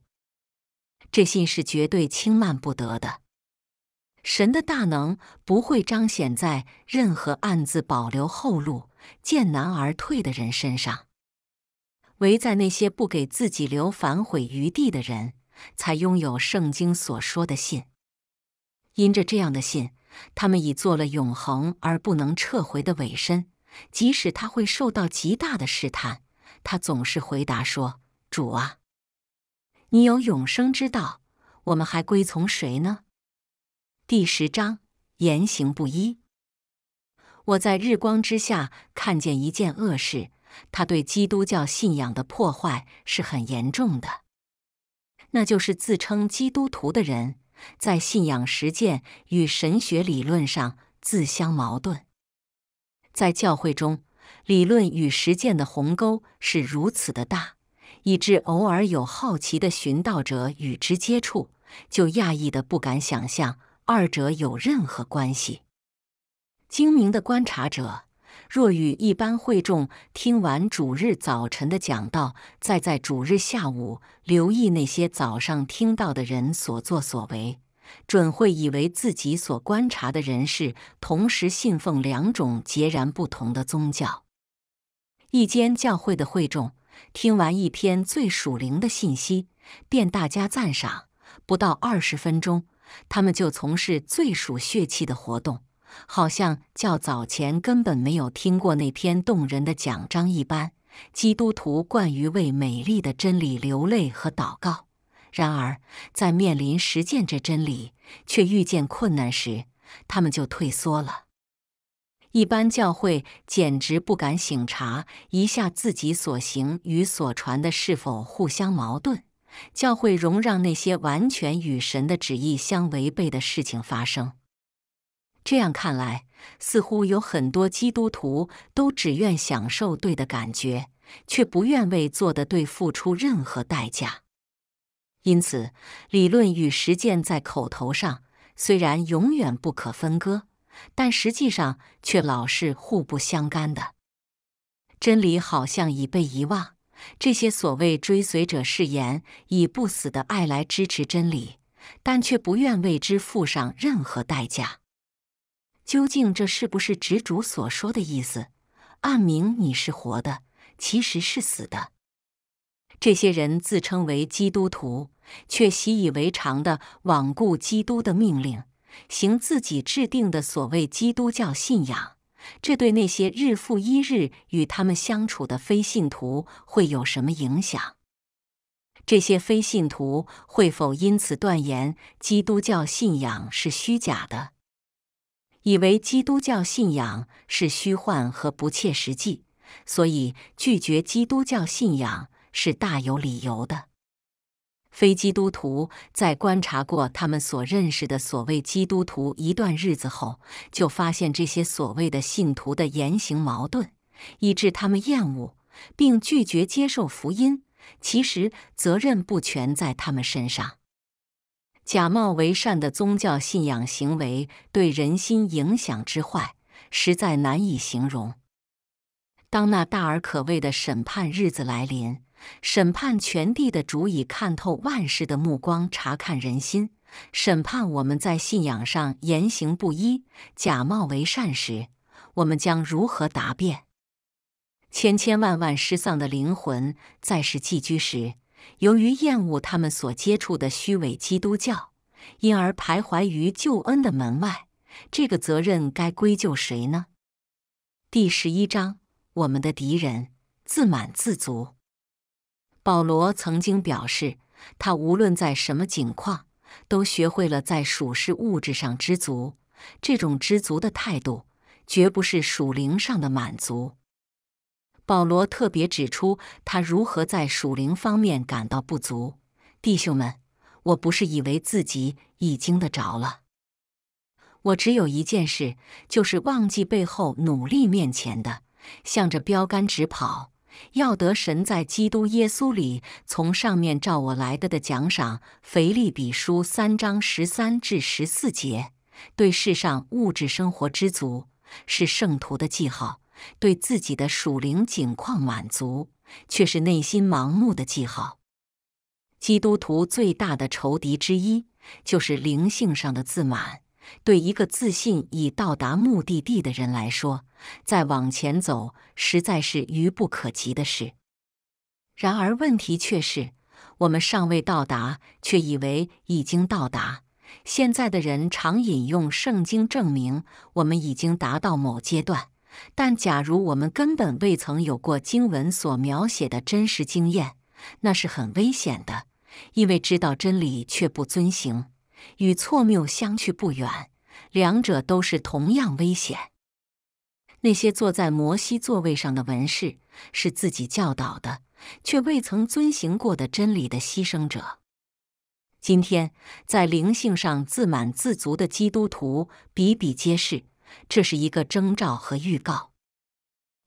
这信是绝对轻慢不得的。神的大能不会彰显在任何暗自保留后路、见难而退的人身上。唯在那些不给自己留反悔余地的人，才拥有圣经所说的信。因着这样的信，他们已做了永恒而不能撤回的尾身。即使他会受到极大的试探，他总是回答说：“主啊，你有永生之道，我们还归从谁呢？”第十章言行不一。我在日光之下看见一件恶事，他对基督教信仰的破坏是很严重的，那就是自称基督徒的人在信仰实践与神学理论上自相矛盾。在教会中，理论与实践的鸿沟是如此的大，以致偶尔有好奇的寻道者与之接触，就讶异的不敢想象二者有任何关系。精明的观察者，若与一般会众听完主日早晨的讲道，再在主日下午留意那些早上听到的人所作所为。准会以为自己所观察的人士同时信奉两种截然不同的宗教。一间教会的会众听完一篇最属灵的信息，便大加赞赏。不到二十分钟，他们就从事最属血气的活动，好像较早前根本没有听过那篇动人的讲章一般。基督徒惯于为美丽的真理流泪和祷告。然而，在面临实践这真理却遇见困难时，他们就退缩了。一般教会简直不敢醒察一下自己所行与所传的是否互相矛盾。教会容让那些完全与神的旨意相违背的事情发生。这样看来，似乎有很多基督徒都只愿享受对的感觉，却不愿为做的对付出任何代价。因此，理论与实践在口头上虽然永远不可分割，但实际上却老是互不相干的。真理好像已被遗忘。这些所谓追随者誓言以不死的爱来支持真理，但却不愿为之付上任何代价。究竟这是不是执主所说的意思？暗明你是活的，其实是死的。这些人自称为基督徒。却习以为常的罔顾基督的命令，行自己制定的所谓基督教信仰。这对那些日复一日与他们相处的非信徒会有什么影响？这些非信徒会否因此断言基督教信仰是虚假的，以为基督教信仰是虚幻和不切实际，所以拒绝基督教信仰是大有理由的？非基督徒在观察过他们所认识的所谓基督徒一段日子后，就发现这些所谓的信徒的言行矛盾，以致他们厌恶并拒绝接受福音。其实责任不全在他们身上。假冒为善的宗教信仰行为对人心影响之坏，实在难以形容。当那大而可畏的审判日子来临。审判全地的主以看透万事的目光查看人心，审判我们在信仰上言行不一、假冒为善时，我们将如何答辩？千千万万失丧的灵魂在世寄居时，由于厌恶他们所接触的虚伪基督教，因而徘徊于救恩的门外。这个责任该归咎谁呢？第十一章：我们的敌人自满自足。保罗曾经表示，他无论在什么境况，都学会了在属实物质上知足。这种知足的态度，绝不是属灵上的满足。保罗特别指出，他如何在属灵方面感到不足。弟兄们，我不是以为自己已经得着了，我只有一件事，就是忘记背后，努力面前的，向着标杆直跑。要得神在基督耶稣里从上面召我来的的奖赏。腓利比书三章十三至十四节，对世上物质生活知足是圣徒的记号；对自己的属灵境况满足却是内心盲目的记号。基督徒最大的仇敌之一就是灵性上的自满。对一个自信已到达目的地的人来说，再往前走实在是愚不可及的事。然而问题却是，我们尚未到达，却以为已经到达。现在的人常引用圣经证明我们已经达到某阶段，但假如我们根本未曾有过经文所描写的真实经验，那是很危险的，因为知道真理却不遵行。与错谬相去不远，两者都是同样危险。那些坐在摩西座位上的文士，是自己教导的却未曾遵行过的真理的牺牲者。今天，在灵性上自满自足的基督徒比比皆是，这是一个征兆和预告。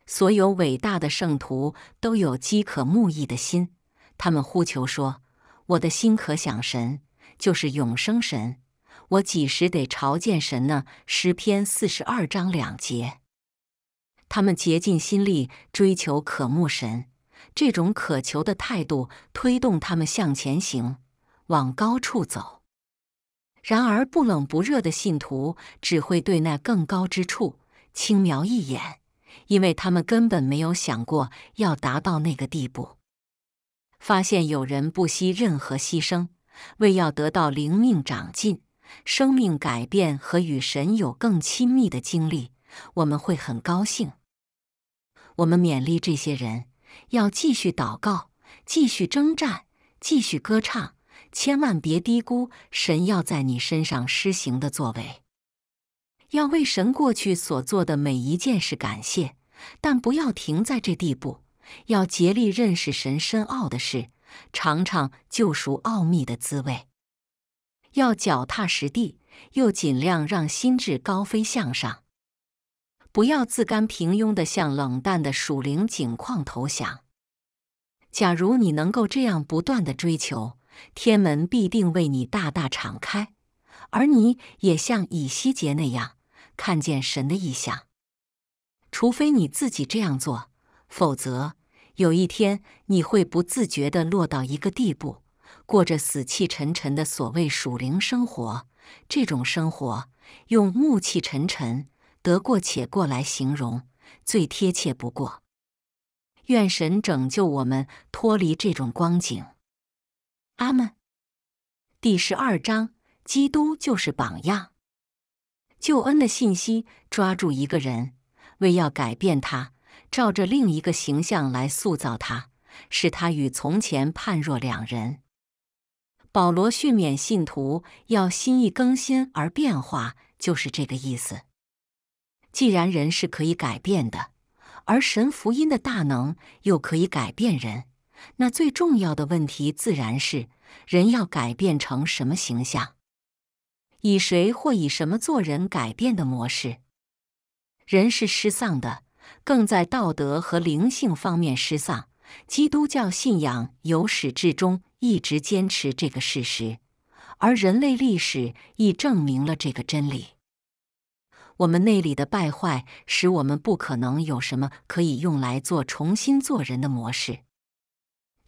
所有伟大的圣徒都有饥渴慕义的心，他们呼求说：“我的心可想神。”就是永生神，我几时得朝见神呢？诗篇四十二章两节，他们竭尽心力追求渴慕神，这种渴求的态度推动他们向前行，往高处走。然而不冷不热的信徒只会对那更高之处轻瞄一眼，因为他们根本没有想过要达到那个地步。发现有人不惜任何牺牲。为要得到灵命长进、生命改变和与神有更亲密的经历，我们会很高兴。我们勉励这些人要继续祷告、继续征战、继续歌唱，千万别低估神要在你身上施行的作为。要为神过去所做的每一件事感谢，但不要停在这地步，要竭力认识神深奥的事。尝尝救赎奥秘的滋味，要脚踏实地，又尽量让心智高飞向上，不要自甘平庸地向冷淡的属灵景况投降。假如你能够这样不断地追求，天门必定为你大大敞开，而你也像以西结那样看见神的异象。除非你自己这样做，否则。有一天，你会不自觉的落到一个地步，过着死气沉沉的所谓属灵生活。这种生活，用暮气沉沉、得过且过来形容，最贴切不过。愿神拯救我们脱离这种光景。阿门。第十二章：基督就是榜样。救恩的信息抓住一个人，为要改变他。照着另一个形象来塑造他，使他与从前判若两人。保罗训勉信徒要心意更新而变化，就是这个意思。既然人是可以改变的，而神福音的大能又可以改变人，那最重要的问题自然是：人要改变成什么形象？以谁或以什么做人改变的模式？人是失丧的。更在道德和灵性方面失丧。基督教信仰由始至终一直坚持这个事实，而人类历史亦证明了这个真理。我们内里的败坏使我们不可能有什么可以用来做重新做人的模式，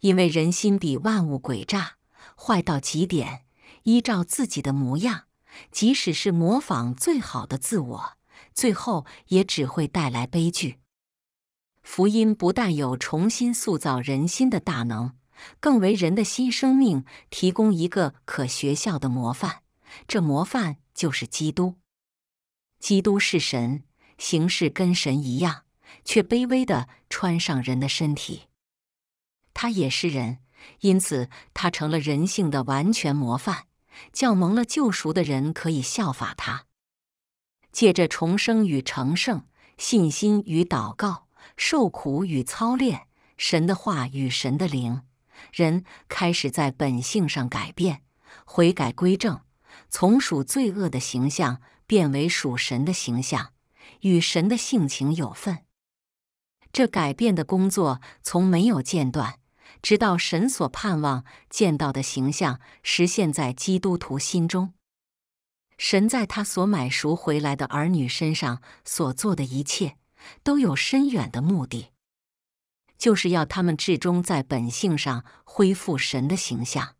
因为人心比万物诡诈，坏到极点。依照自己的模样，即使是模仿最好的自我，最后也只会带来悲剧。福音不但有重新塑造人心的大能，更为人的新生命提供一个可学校的模范。这模范就是基督。基督是神，形式跟神一样，却卑微的穿上人的身体。他也是人，因此他成了人性的完全模范，叫蒙了救赎的人可以效法他。借着重生与成圣，信心与祷告。受苦与操练，神的话与神的灵，人开始在本性上改变，悔改归正，从属罪恶的形象变为属神的形象，与神的性情有份。这改变的工作从没有间断，直到神所盼望见到的形象实现在基督徒心中。神在他所买赎回来的儿女身上所做的一切。都有深远的目的，就是要他们至终在本性上恢复神的形象。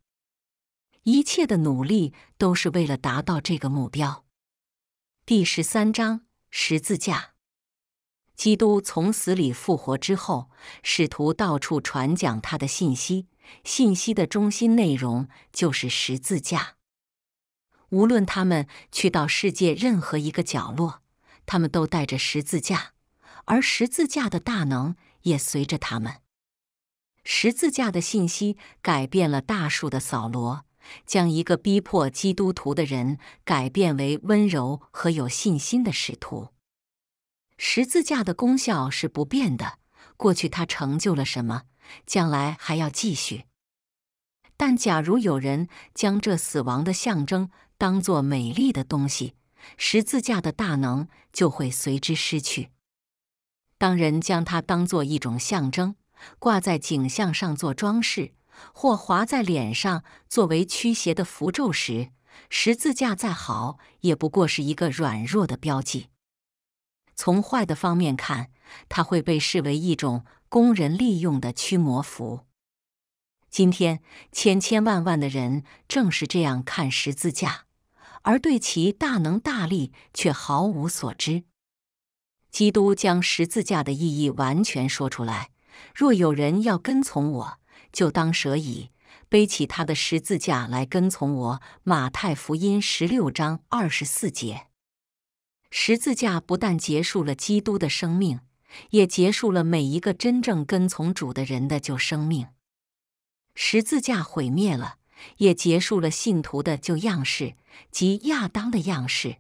一切的努力都是为了达到这个目标。第十三章，十字架。基督从死里复活之后，使徒到处传讲他的信息，信息的中心内容就是十字架。无论他们去到世界任何一个角落，他们都带着十字架。而十字架的大能也随着他们。十字架的信息改变了大树的扫罗，将一个逼迫基督徒的人改变为温柔和有信心的使徒。十字架的功效是不变的，过去它成就了什么，将来还要继续。但假如有人将这死亡的象征当作美丽的东西，十字架的大能就会随之失去。当人将它当作一种象征，挂在景象上做装饰，或划在脸上作为驱邪的符咒时，十字架再好也不过是一个软弱的标记。从坏的方面看，它会被视为一种供人利用的驱魔符。今天，千千万万的人正是这样看十字架，而对其大能大力却毫无所知。基督将十字架的意义完全说出来：若有人要跟从我，就当舍已，背起他的十字架来跟从我。马太福音十六章二十四节。十字架不但结束了基督的生命，也结束了每一个真正跟从主的人的旧生命。十字架毁灭了，也结束了信徒的旧样式及亚当的样式。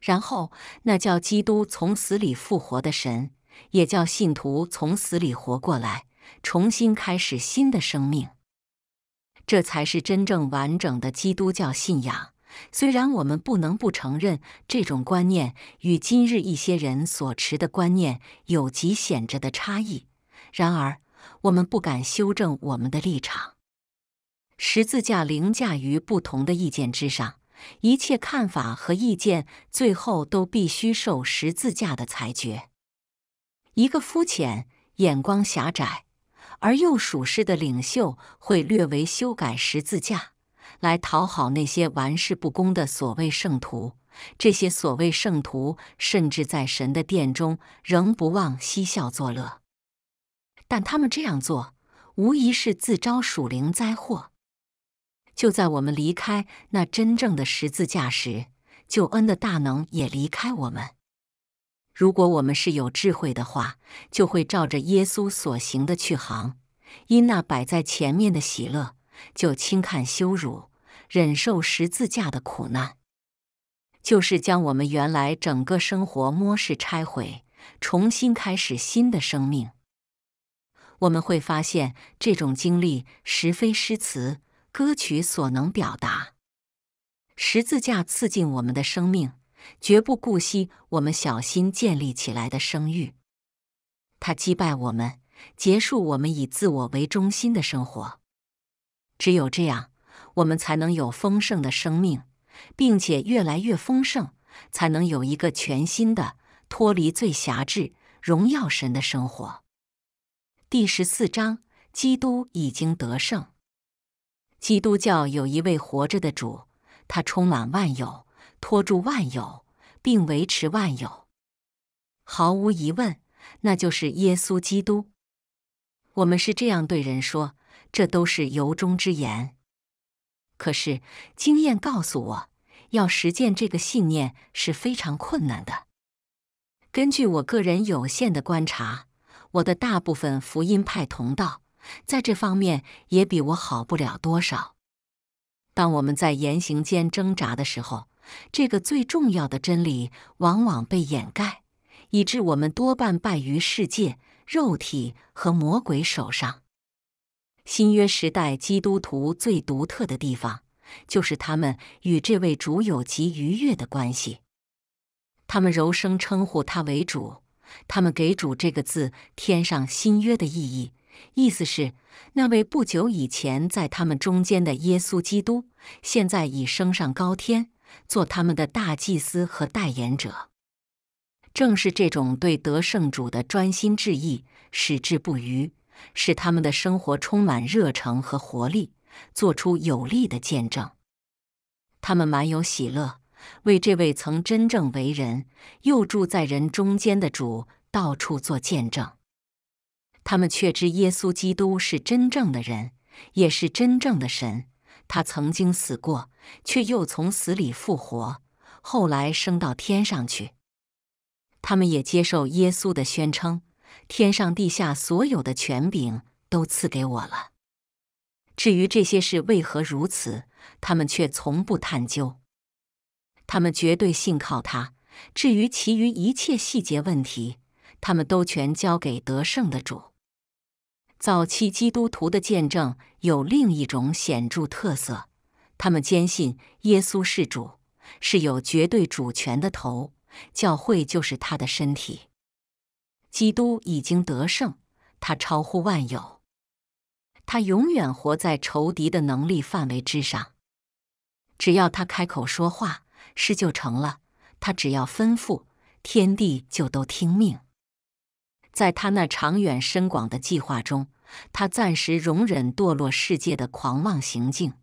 然后，那叫基督从死里复活的神，也叫信徒从死里活过来，重新开始新的生命。这才是真正完整的基督教信仰。虽然我们不能不承认这种观念与今日一些人所持的观念有极显着的差异，然而我们不敢修正我们的立场。十字架凌驾于不同的意见之上。一切看法和意见，最后都必须受十字架的裁决。一个肤浅、眼光狭窄而又属事的领袖，会略为修改十字架，来讨好那些玩世不恭的所谓圣徒。这些所谓圣徒，甚至在神的殿中，仍不忘嬉笑作乐。但他们这样做，无疑是自招属灵灾祸。就在我们离开那真正的十字架时，救恩的大能也离开我们。如果我们是有智慧的话，就会照着耶稣所行的去行，因那摆在前面的喜乐，就轻看羞辱，忍受十字架的苦难，就是将我们原来整个生活模式拆毁，重新开始新的生命。我们会发现，这种经历实非诗词。歌曲所能表达，十字架刺进我们的生命，绝不顾惜我们小心建立起来的声誉。它击败我们，结束我们以自我为中心的生活。只有这样，我们才能有丰盛的生命，并且越来越丰盛，才能有一个全新的、脱离最狭制、荣耀神的生活。第十四章，基督已经得胜。基督教有一位活着的主，他充满万有，托住万有，并维持万有。毫无疑问，那就是耶稣基督。我们是这样对人说，这都是由衷之言。可是，经验告诉我，要实践这个信念是非常困难的。根据我个人有限的观察，我的大部分福音派同道。在这方面也比我好不了多少。当我们在言行间挣扎的时候，这个最重要的真理往往被掩盖，以致我们多半败于世界、肉体和魔鬼手上。新约时代基督徒最独特的地方，就是他们与这位主有极愉悦的关系。他们柔声称呼他为主，他们给“主”这个字添上新约的意义。意思是，那位不久以前在他们中间的耶稣基督，现在已升上高天，做他们的大祭司和代言者。正是这种对得胜主的专心致意、矢志不渝，使他们的生活充满热诚和活力，做出有力的见证。他们满有喜乐，为这位曾真正为人又住在人中间的主，到处做见证。他们却知耶稣基督是真正的人，也是真正的神。他曾经死过，却又从死里复活，后来升到天上去。他们也接受耶稣的宣称：天上地下所有的权柄都赐给我了。至于这些事为何如此，他们却从不探究。他们绝对信靠他。至于其余一切细节问题，他们都全交给得胜的主。早期基督徒的见证有另一种显著特色：他们坚信耶稣是主，是有绝对主权的头，教会就是他的身体。基督已经得胜，他超乎万有，他永远活在仇敌的能力范围之上。只要他开口说话，事就成了；他只要吩咐，天地就都听命。在他那长远深广的计划中，他暂时容忍堕落世界的狂妄行径。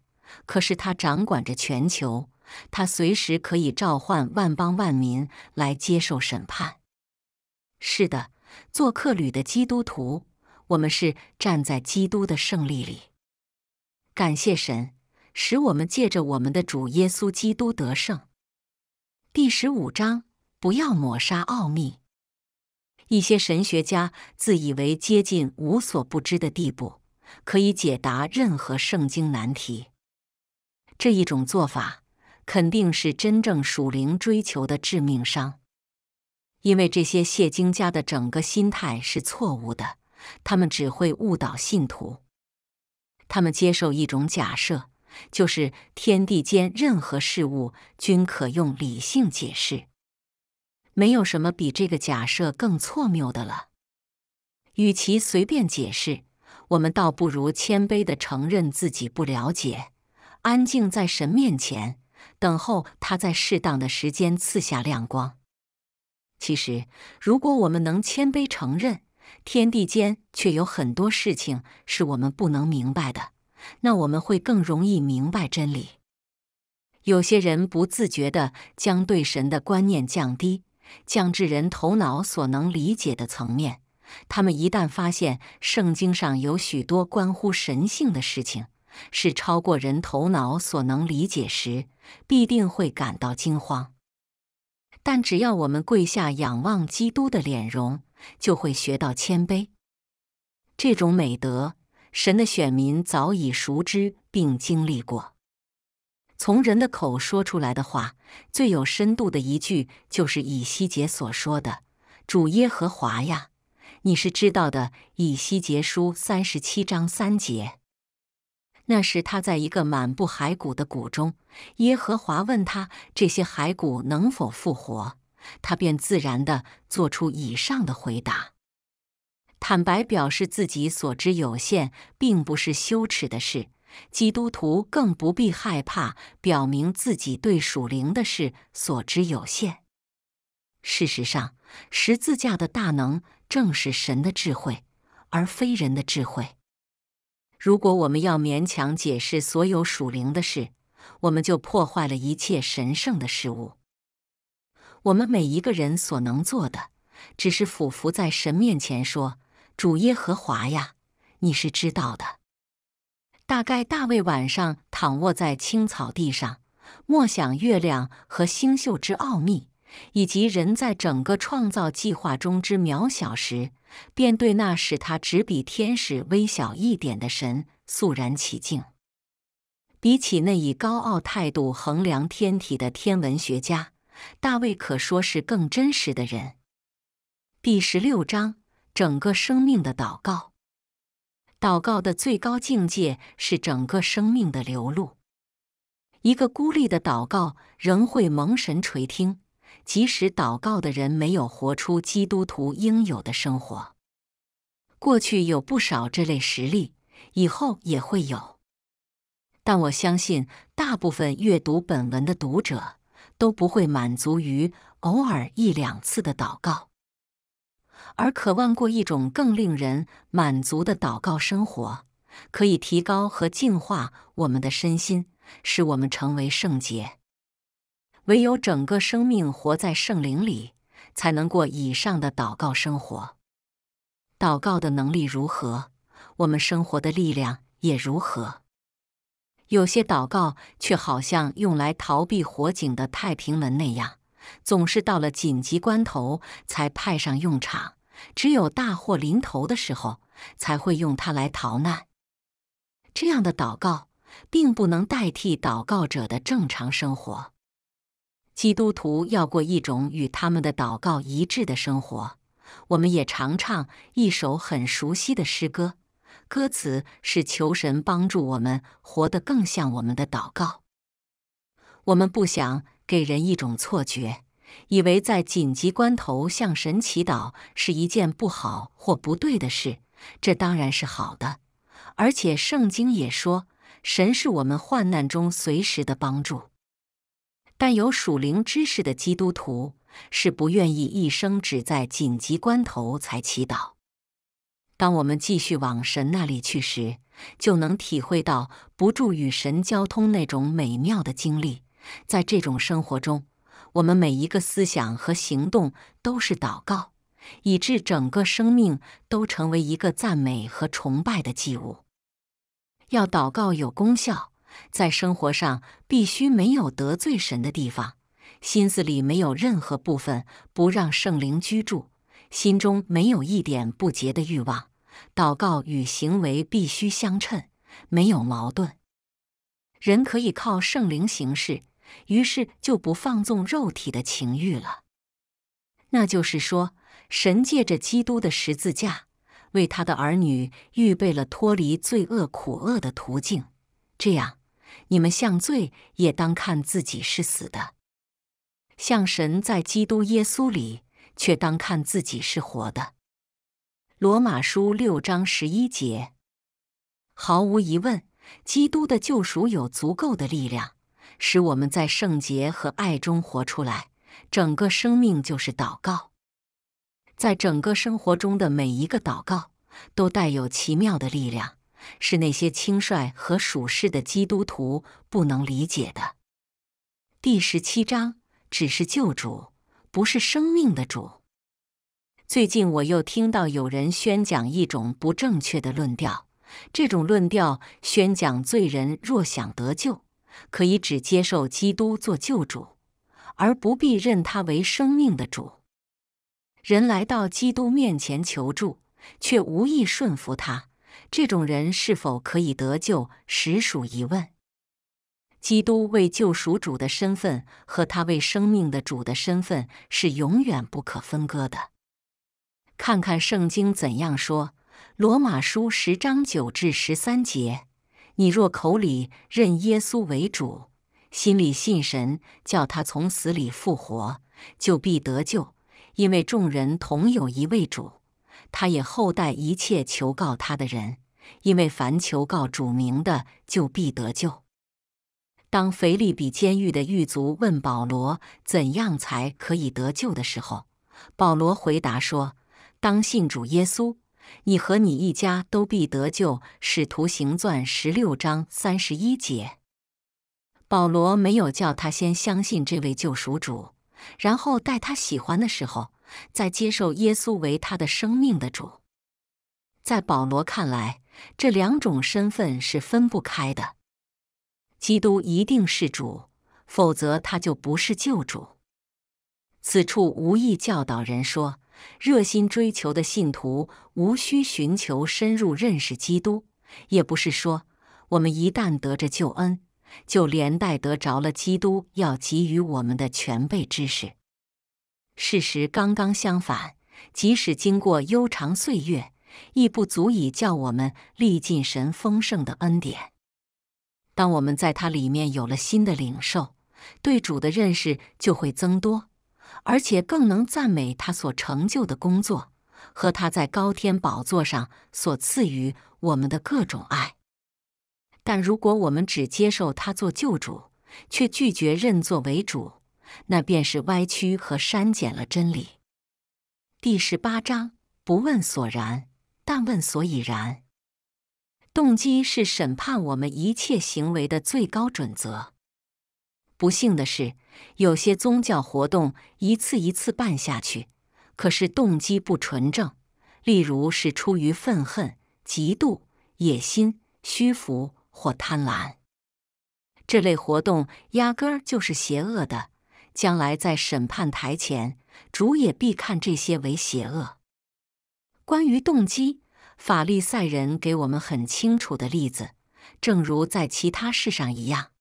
可是他掌管着全球，他随时可以召唤万邦万民来接受审判。是的，做客旅的基督徒，我们是站在基督的胜利里，感谢神，使我们借着我们的主耶稣基督得胜。第十五章，不要抹杀奥秘。一些神学家自以为接近无所不知的地步，可以解答任何圣经难题。这一种做法肯定是真正属灵追求的致命伤，因为这些谢经家的整个心态是错误的，他们只会误导信徒。他们接受一种假设，就是天地间任何事物均可用理性解释。没有什么比这个假设更错谬的了。与其随便解释，我们倒不如谦卑的承认自己不了解，安静在神面前，等候他在适当的时间赐下亮光。其实，如果我们能谦卑承认，天地间却有很多事情是我们不能明白的，那我们会更容易明白真理。有些人不自觉的将对神的观念降低。降至人头脑所能理解的层面，他们一旦发现圣经上有许多关乎神性的事情是超过人头脑所能理解时，必定会感到惊慌。但只要我们跪下仰望基督的脸容，就会学到谦卑这种美德。神的选民早已熟知并经历过。从人的口说出来的话，最有深度的一句，就是以西结所说的：“主耶和华呀，你是知道的。”以西结书三十七章三节，那是他在一个满布骸骨的谷中，耶和华问他这些骸骨能否复活，他便自然的做出以上的回答，坦白表示自己所知有限，并不是羞耻的事。基督徒更不必害怕表明自己对属灵的事所知有限。事实上，十字架的大能正是神的智慧，而非人的智慧。如果我们要勉强解释所有属灵的事，我们就破坏了一切神圣的事物。我们每一个人所能做的，只是俯伏在神面前说：“主耶和华呀，你是知道的。”大概大卫晚上躺卧在青草地上，默想月亮和星宿之奥秘，以及人在整个创造计划中之渺小时，便对那使他只比天使微小一点的神肃然起敬。比起那以高傲态度衡量天体的天文学家，大卫可说是更真实的人。第十六章：整个生命的祷告。祷告的最高境界是整个生命的流露。一个孤立的祷告仍会蒙神垂听，即使祷告的人没有活出基督徒应有的生活。过去有不少这类实例，以后也会有。但我相信，大部分阅读本文的读者都不会满足于偶尔一两次的祷告。而渴望过一种更令人满足的祷告生活，可以提高和净化我们的身心，使我们成为圣洁。唯有整个生命活在圣灵里，才能过以上的祷告生活。祷告的能力如何，我们生活的力量也如何。有些祷告却好像用来逃避火警的太平门那样，总是到了紧急关头才派上用场。只有大祸临头的时候，才会用它来逃难。这样的祷告并不能代替祷告者的正常生活。基督徒要过一种与他们的祷告一致的生活。我们也常唱一首很熟悉的诗歌，歌词是“求神帮助我们活得更像我们的祷告”。我们不想给人一种错觉。以为在紧急关头向神祈祷是一件不好或不对的事，这当然是好的。而且圣经也说，神是我们患难中随时的帮助。但有属灵知识的基督徒是不愿意一生只在紧急关头才祈祷。当我们继续往神那里去时，就能体会到不住与神交通那种美妙的经历。在这种生活中。我们每一个思想和行动都是祷告，以致整个生命都成为一个赞美和崇拜的祭物。要祷告有功效，在生活上必须没有得罪神的地方，心思里没有任何部分不让圣灵居住，心中没有一点不洁的欲望。祷告与行为必须相称，没有矛盾。人可以靠圣灵行事。于是就不放纵肉体的情欲了。那就是说，神借着基督的十字架，为他的儿女预备了脱离罪恶苦厄的途径。这样，你们向罪也当看自己是死的，向神在基督耶稣里却当看自己是活的。罗马书六章十一节。毫无疑问，基督的救赎有足够的力量。使我们在圣洁和爱中活出来，整个生命就是祷告。在整个生活中的每一个祷告都带有奇妙的力量，是那些轻率和属世的基督徒不能理解的。第十七章只是救主，不是生命的主。最近我又听到有人宣讲一种不正确的论调，这种论调宣讲罪人若想得救。可以只接受基督做救主，而不必认他为生命的主。人来到基督面前求助，却无意顺服他，这种人是否可以得救，实属疑问。基督为救赎主的身份和他为生命的主的身份是永远不可分割的。看看圣经怎样说，《罗马书》十章九至十三节。你若口里认耶稣为主，心里信神叫他从死里复活，就必得救，因为众人同有一位主，他也厚待一切求告他的人，因为凡求告主名的，就必得救。当腓利比监狱的狱卒问保罗怎样才可以得救的时候，保罗回答说：“当信主耶稣。”你和你一家都必得救。使徒行传十六章三十一节，保罗没有叫他先相信这位救赎主，然后待他喜欢的时候再接受耶稣为他的生命的主。在保罗看来，这两种身份是分不开的。基督一定是主，否则他就不是救主。此处无意教导人说。热心追求的信徒无需寻求深入认识基督，也不是说我们一旦得着救恩，就连带得着了基督要给予我们的全备知识。事实刚刚相反，即使经过悠长岁月，亦不足以叫我们历尽神丰盛的恩典。当我们在它里面有了新的领受，对主的认识就会增多。而且更能赞美他所成就的工作和他在高天宝座上所赐予我们的各种爱。但如果我们只接受他做救主，却拒绝认作为主，那便是歪曲和删减了真理。第十八章：不问所然，但问所以然。动机是审判我们一切行为的最高准则。不幸的是。有些宗教活动一次一次办下去，可是动机不纯正，例如是出于愤恨、嫉妒、野心、虚浮或贪婪。这类活动压根儿就是邪恶的，将来在审判台前，主也必看这些为邪恶。关于动机，法利赛人给我们很清楚的例子，正如在其他事上一样。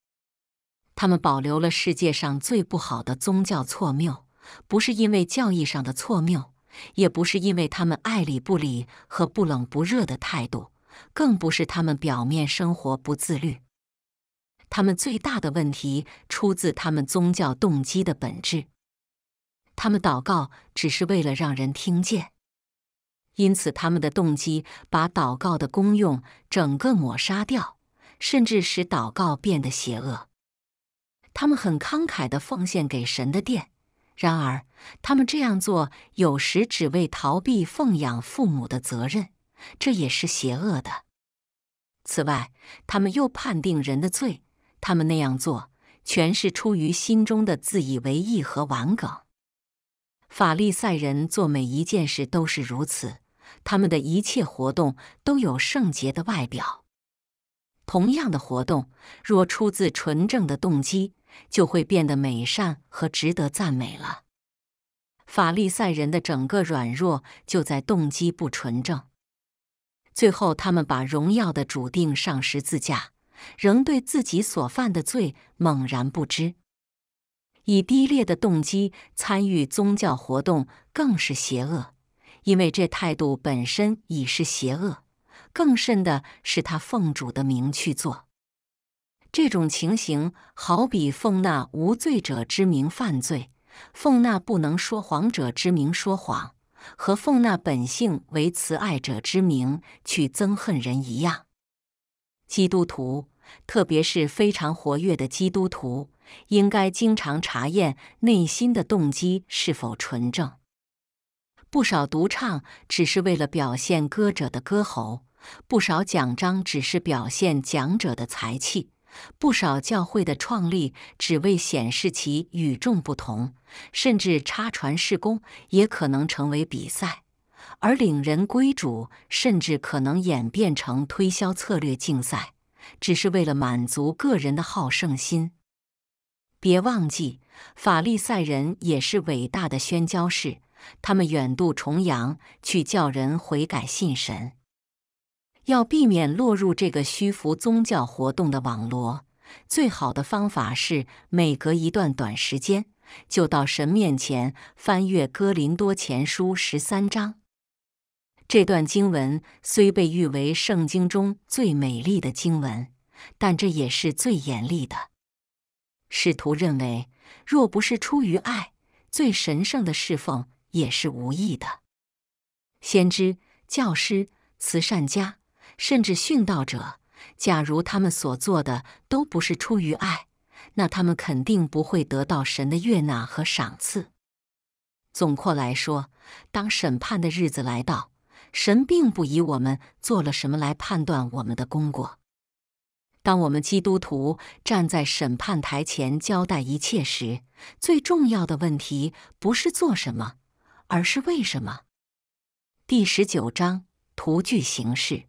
他们保留了世界上最不好的宗教错谬，不是因为教义上的错谬，也不是因为他们爱理不理和不冷不热的态度，更不是他们表面生活不自律。他们最大的问题出自他们宗教动机的本质。他们祷告只是为了让人听见，因此他们的动机把祷告的功用整个抹杀掉，甚至使祷告变得邪恶。他们很慷慨地奉献给神的殿，然而他们这样做有时只为逃避奉养父母的责任，这也是邪恶的。此外，他们又判定人的罪，他们那样做全是出于心中的自以为意和顽梗。法利赛人做每一件事都是如此，他们的一切活动都有圣洁的外表。同样的活动，若出自纯正的动机，就会变得美善和值得赞美了。法利赛人的整个软弱就在动机不纯正。最后，他们把荣耀的主定上十字架，仍对自己所犯的罪猛然不知。以低劣的动机参与宗教活动更是邪恶，因为这态度本身已是邪恶。更甚的是，他奉主的名去做。这种情形好比奉那无罪者之名犯罪，奉那不能说谎者之名说谎，和奉那本性为慈爱者之名去憎恨人一样。基督徒，特别是非常活跃的基督徒，应该经常查验内心的动机是否纯正。不少独唱只是为了表现歌者的歌喉，不少讲章只是表现讲者的才气。不少教会的创立只为显示其与众不同，甚至插船施工也可能成为比赛，而领人归主甚至可能演变成推销策略竞赛，只是为了满足个人的好胜心。别忘记，法利赛人也是伟大的宣教士，他们远渡重洋去叫人悔改信神。要避免落入这个虚浮宗教活动的网罗，最好的方法是每隔一段短时间就到神面前翻阅《哥林多前书》十三章。这段经文虽被誉为圣经中最美丽的经文，但这也是最严厉的。使徒认为，若不是出于爱，最神圣的侍奉也是无意的。先知、教师、慈善家。甚至殉道者，假如他们所做的都不是出于爱，那他们肯定不会得到神的悦纳和赏赐。总括来说，当审判的日子来到，神并不以我们做了什么来判断我们的功过。当我们基督徒站在审判台前交代一切时，最重要的问题不是做什么，而是为什么。第十九章：徒具形式。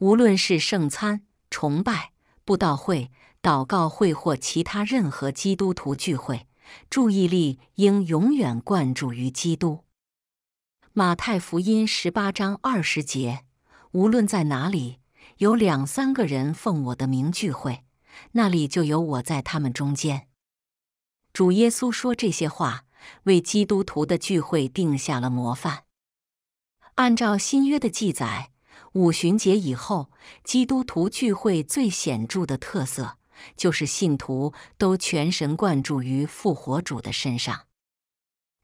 无论是圣餐、崇拜、布道会、祷告会或其他任何基督徒聚会，注意力应永远贯注于基督。马太福音十八章二十节：“无论在哪里有两三个人奉我的名聚会，那里就有我在他们中间。”主耶稣说这些话，为基督徒的聚会定下了模范。按照新约的记载。五旬节以后，基督徒聚会最显著的特色，就是信徒都全神贯注于复活主的身上。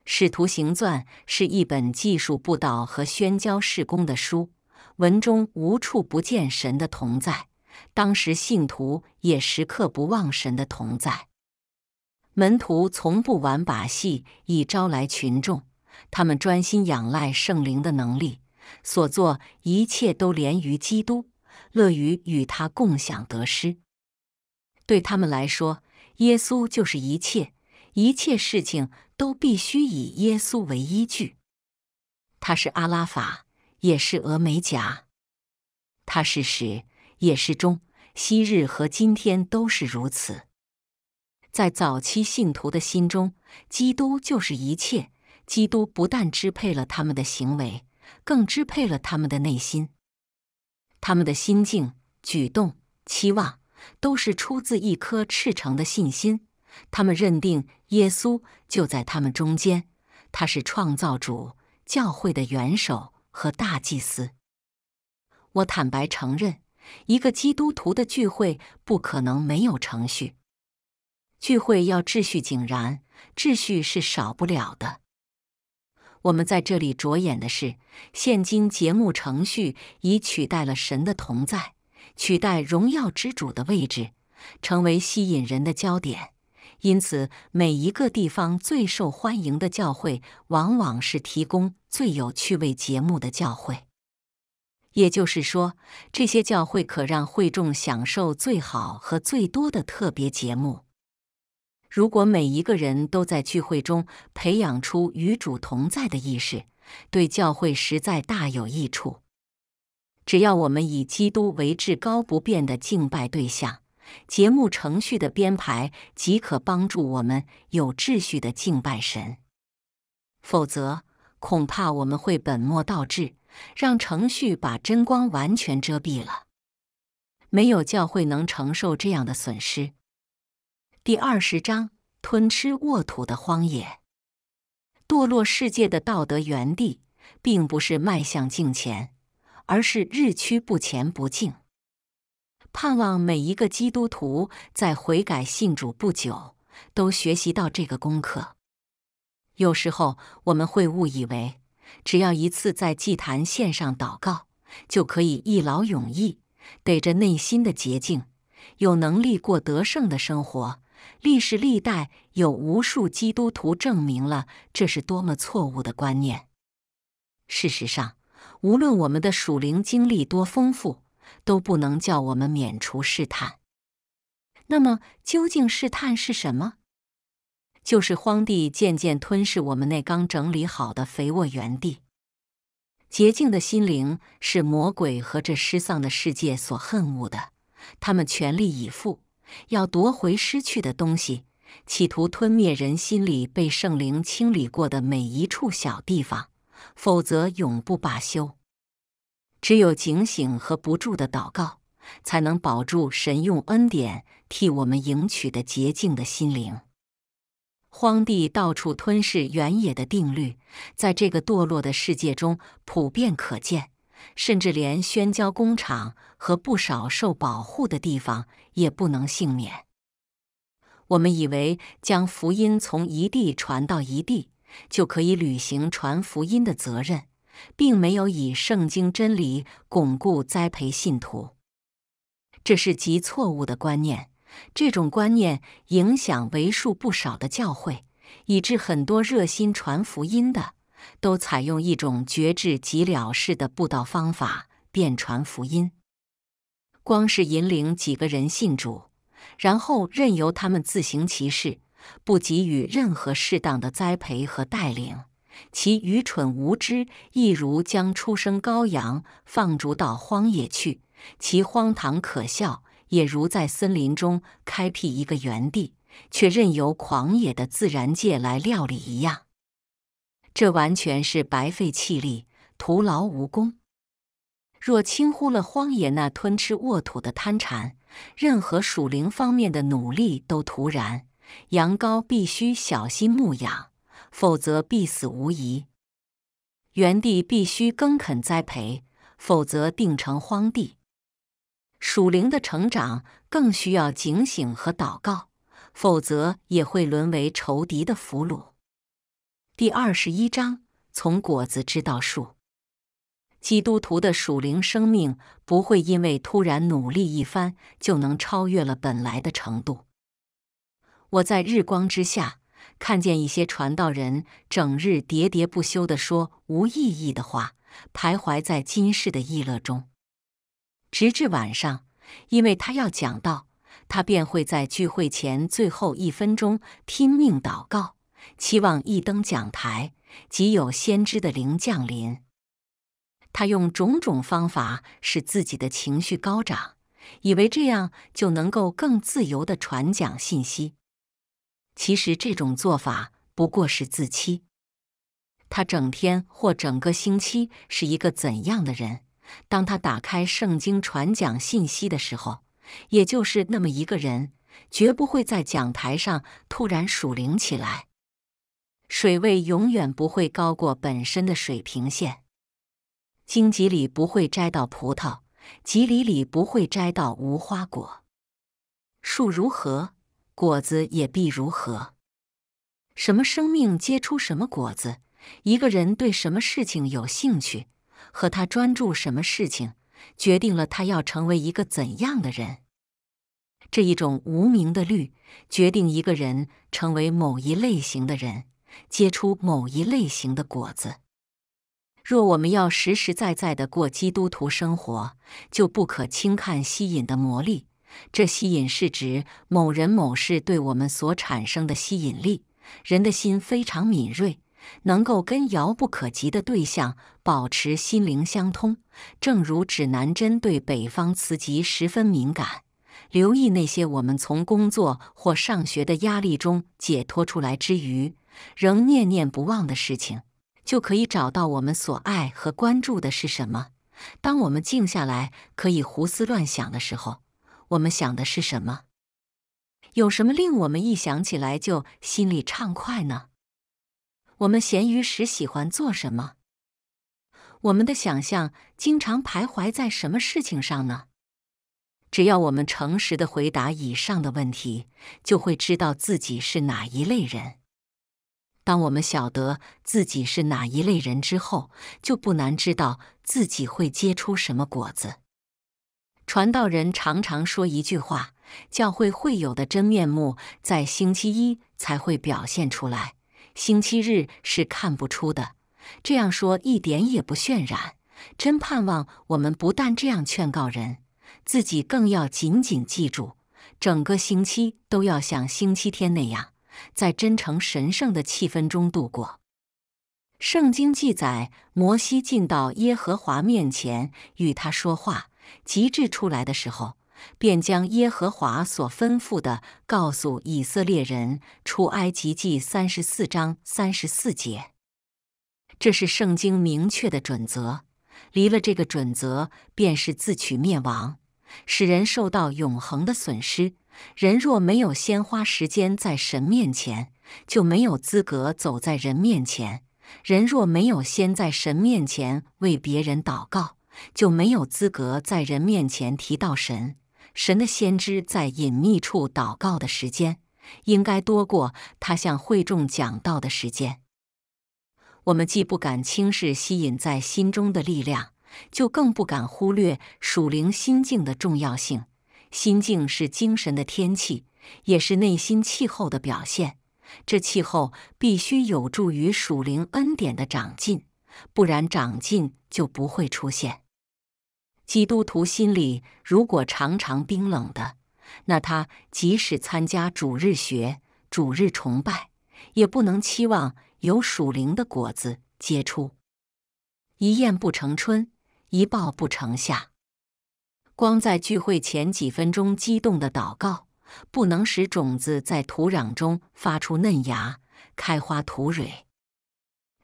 使徒行传是一本技术布道和宣教事工的书，文中无处不见神的同在。当时信徒也时刻不忘神的同在，门徒从不玩把戏以招来群众，他们专心仰赖圣灵的能力。所做一切都连于基督，乐于与他共享得失。对他们来说，耶稣就是一切，一切事情都必须以耶稣为依据。他是阿拉法，也是俄眉甲；他是始，也是终，昔日和今天都是如此。在早期信徒的心中，基督就是一切。基督不但支配了他们的行为。更支配了他们的内心，他们的心境、举动、期望，都是出自一颗赤诚的信心。他们认定耶稣就在他们中间，他是创造主、教会的元首和大祭司。我坦白承认，一个基督徒的聚会不可能没有程序，聚会要秩序井然，秩序是少不了的。我们在这里着眼的是，现今节目程序已取代了神的同在，取代荣耀之主的位置，成为吸引人的焦点。因此，每一个地方最受欢迎的教会，往往是提供最有趣味节目的教会。也就是说，这些教会可让会众享受最好和最多的特别节目。如果每一个人都在聚会中培养出与主同在的意识，对教会实在大有益处。只要我们以基督为至高不变的敬拜对象，节目程序的编排即可帮助我们有秩序的敬拜神。否则，恐怕我们会本末倒置，让程序把真光完全遮蔽了。没有教会能承受这样的损失。第二十章：吞吃沃土的荒野，堕落世界的道德原地，并不是迈向镜前，而是日趋不前不进。盼望每一个基督徒在悔改信主不久，都学习到这个功课。有时候我们会误以为，只要一次在祭坛献上祷告，就可以一劳永逸，得着内心的洁净，有能力过得胜的生活。历史历代有无数基督徒证明了这是多么错误的观念。事实上，无论我们的属灵经历多丰富，都不能叫我们免除试探。那么，究竟试探是什么？就是荒地渐渐吞噬我们那刚整理好的肥沃园地。洁净的心灵是魔鬼和这失丧的世界所恨恶的，他们全力以赴。要夺回失去的东西，企图吞灭人心里被圣灵清理过的每一处小地方，否则永不罢休。只有警醒和不住的祷告，才能保住神用恩典替我们赢取的洁净的心灵。荒地到处吞噬原野的定律，在这个堕落的世界中普遍可见，甚至连宣教工厂和不少受保护的地方。也不能幸免。我们以为将福音从一地传到一地，就可以履行传福音的责任，并没有以圣经真理巩固栽培信徒。这是极错误的观念。这种观念影响为数不少的教会，以致很多热心传福音的都采用一种绝知即了事的布道方法，便传福音。光是引领几个人信主，然后任由他们自行其事，不给予任何适当的栽培和带领，其愚蠢无知，一如将出生羔羊放逐到荒野去；其荒唐可笑，也如在森林中开辟一个园地，却任由狂野的自然界来料理一样。这完全是白费气力，徒劳无功。若轻忽了荒野那吞吃沃土的贪馋，任何属灵方面的努力都徒然。羊羔必须小心牧养，否则必死无疑。园地必须耕垦栽培，否则定成荒地。属灵的成长更需要警醒和祷告，否则也会沦为仇敌的俘虏。第二十一章：从果子知道树。基督徒的属灵生命不会因为突然努力一番就能超越了本来的程度。我在日光之下看见一些传道人整日喋喋不休地说无意义的话，徘徊在今世的意乐中，直至晚上，因为他要讲道，他便会在聚会前最后一分钟拼命祷告，期望一登讲台即有先知的灵降临。他用种种方法使自己的情绪高涨，以为这样就能够更自由的传讲信息。其实这种做法不过是自欺。他整天或整个星期是一个怎样的人？当他打开圣经传讲信息的时候，也就是那么一个人，绝不会在讲台上突然属灵起来。水位永远不会高过本身的水平线。荆棘里不会摘到葡萄，棘藜里不会摘到无花果。树如何，果子也必如何。什么生命结出什么果子，一个人对什么事情有兴趣，和他专注什么事情，决定了他要成为一个怎样的人。这一种无名的律，决定一个人成为某一类型的人，结出某一类型的果子。若我们要实实在在地过基督徒生活，就不可轻看吸引的魔力。这吸引是指某人某事对我们所产生的吸引力。人的心非常敏锐，能够跟遥不可及的对象保持心灵相通，正如指南针对北方磁极十分敏感。留意那些我们从工作或上学的压力中解脱出来之余，仍念念不忘的事情。就可以找到我们所爱和关注的是什么。当我们静下来可以胡思乱想的时候，我们想的是什么？有什么令我们一想起来就心里畅快呢？我们闲余时喜欢做什么？我们的想象经常徘徊在什么事情上呢？只要我们诚实的回答以上的问题，就会知道自己是哪一类人。当我们晓得自己是哪一类人之后，就不难知道自己会结出什么果子。传道人常常说一句话：“教会会有的真面目在星期一才会表现出来，星期日是看不出的。”这样说一点也不渲染。真盼望我们不但这样劝告人，自己更要紧紧记住，整个星期都要像星期天那样。在真诚神圣的气氛中度过。圣经记载，摩西进到耶和华面前与他说话，及至出来的时候，便将耶和华所吩咐的告诉以色列人。出埃及记三十四章三十四节，这是圣经明确的准则。离了这个准则，便是自取灭亡，使人受到永恒的损失。人若没有先花时间在神面前，就没有资格走在人面前；人若没有先在神面前为别人祷告，就没有资格在人面前提到神。神的先知在隐秘处祷告的时间，应该多过他向会众讲道的时间。我们既不敢轻视吸引在心中的力量，就更不敢忽略属灵心境的重要性。心境是精神的天气，也是内心气候的表现。这气候必须有助于属灵恩典的长进，不然长进就不会出现。基督徒心里如果常常冰冷的，那他即使参加主日学、主日崇拜，也不能期望有属灵的果子结出。一燕不成春，一报不成夏。光在聚会前几分钟激动的祷告，不能使种子在土壤中发出嫩芽、开花、吐蕊。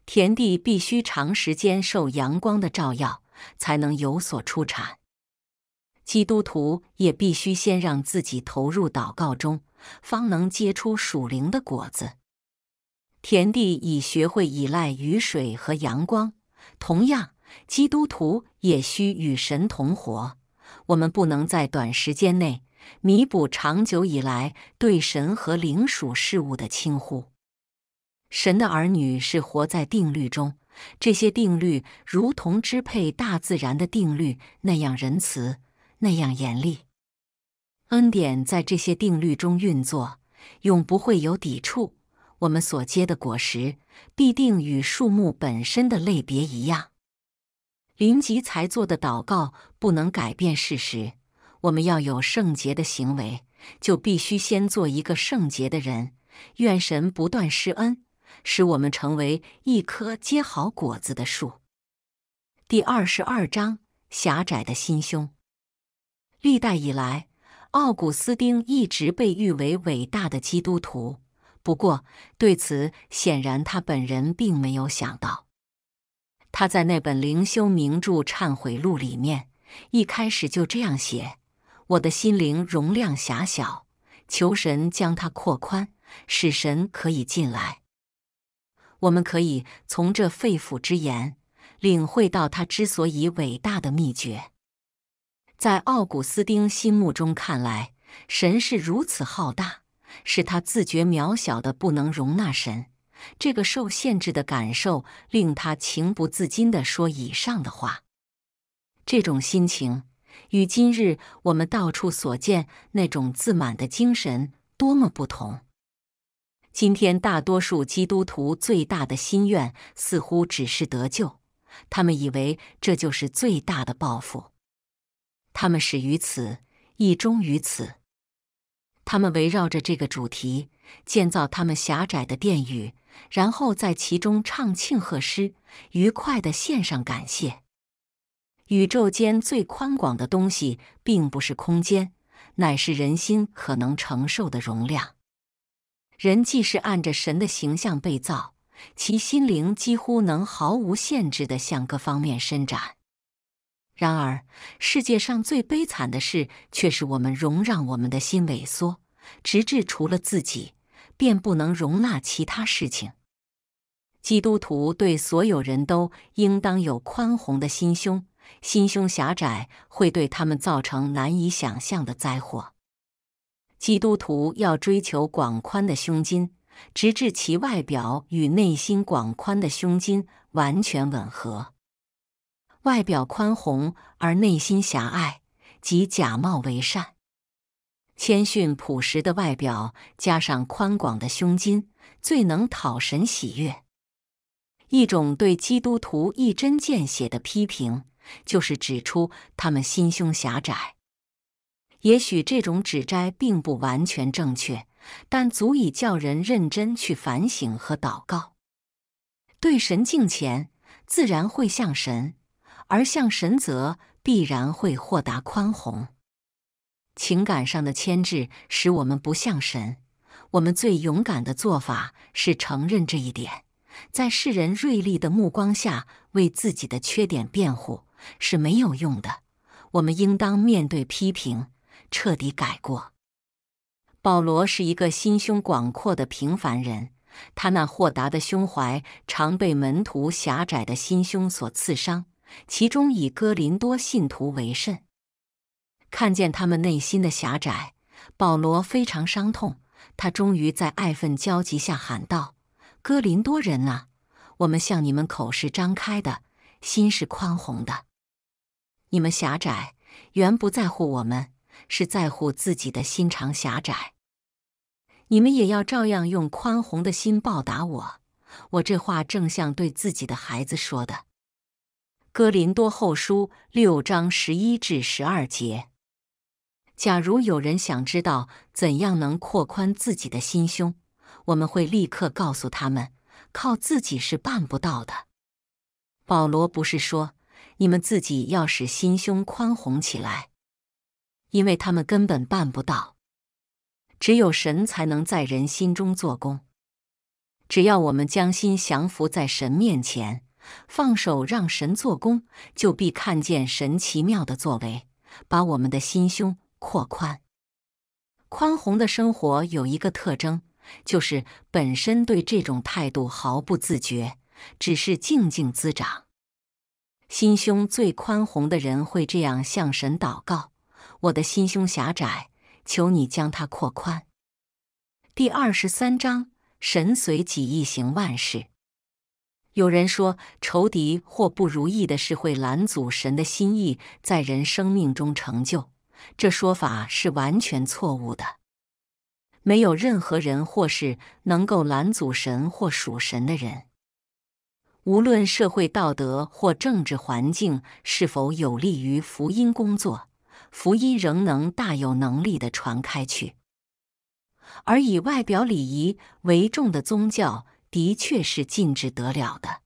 田地必须长时间受阳光的照耀，才能有所出产。基督徒也必须先让自己投入祷告中，方能结出属灵的果子。田地已学会依赖雨水和阳光，同样，基督徒也需与神同活。我们不能在短时间内弥补长久以来对神和灵属事物的轻忽。神的儿女是活在定律中，这些定律如同支配大自然的定律那样仁慈，那样严厉。恩典在这些定律中运作，永不会有抵触。我们所结的果实必定与树木本身的类别一样。林吉才做的祷告不能改变事实。我们要有圣洁的行为，就必须先做一个圣洁的人。愿神不断施恩，使我们成为一棵结好果子的树。第二十二章：狭窄的心胸。历代以来，奥古斯丁一直被誉为伟大的基督徒。不过，对此显然他本人并没有想到。他在那本灵修名著《忏悔录》里面，一开始就这样写：“我的心灵容量狭小，求神将它扩宽，使神可以进来。”我们可以从这肺腑之言领会到他之所以伟大的秘诀。在奥古斯丁心目中看来，神是如此浩大，使他自觉渺小的不能容纳神。这个受限制的感受令他情不自禁的说以上的话。这种心情与今日我们到处所见那种自满的精神多么不同！今天大多数基督徒最大的心愿似乎只是得救，他们以为这就是最大的报复，他们始于此，亦终于此。他们围绕着这个主题建造他们狭窄的殿宇。然后在其中唱庆贺诗，愉快地献上感谢。宇宙间最宽广的东西，并不是空间，乃是人心可能承受的容量。人既是按着神的形象被造，其心灵几乎能毫无限制地向各方面伸展。然而，世界上最悲惨的事，却是我们容让我们的心萎缩，直至除了自己。便不能容纳其他事情。基督徒对所有人都应当有宽宏的心胸，心胸狭窄会对他们造成难以想象的灾祸。基督徒要追求广宽的胸襟，直至其外表与内心广宽的胸襟完全吻合。外表宽宏而内心狭隘，即假冒为善。谦逊朴实的外表加上宽广的胸襟，最能讨神喜悦。一种对基督徒一针见血的批评，就是指出他们心胸狭窄。也许这种指摘并不完全正确，但足以叫人认真去反省和祷告。对神敬虔，自然会像神；而像神，则必然会豁达宽宏。情感上的牵制使我们不像神。我们最勇敢的做法是承认这一点，在世人锐利的目光下为自己的缺点辩护是没有用的。我们应当面对批评，彻底改过。保罗是一个心胸广阔的平凡人，他那豁达的胸怀常被门徒狭窄的心胸所刺伤，其中以哥林多信徒为甚。看见他们内心的狭窄，保罗非常伤痛。他终于在爱愤交集下喊道：“哥林多人啊，我们向你们口是张开的，心是宽宏的。你们狭窄，原不在乎我们，是在乎自己的心肠狭窄。你们也要照样用宽宏的心报答我。我这话正像对自己的孩子说的。”《哥林多后书》六章十一至十二节。假如有人想知道怎样能扩宽自己的心胸，我们会立刻告诉他们，靠自己是办不到的。保罗不是说你们自己要使心胸宽宏起来，因为他们根本办不到。只有神才能在人心中做工。只要我们将心降服在神面前，放手让神做工，就必看见神奇妙的作为，把我们的心胸。扩宽，宽宏的生活有一个特征，就是本身对这种态度毫不自觉，只是静静滋长。心胸最宽宏的人会这样向神祷告：“我的心胸狭窄，求你将它扩宽。”第二十三章：神随己意行万事。有人说，仇敌或不如意的事会拦阻神的心意在人生命中成就。这说法是完全错误的。没有任何人或是能够拦阻神或属神的人。无论社会道德或政治环境是否有利于福音工作，福音仍能大有能力的传开去。而以外表礼仪为重的宗教，的确是禁止得了的。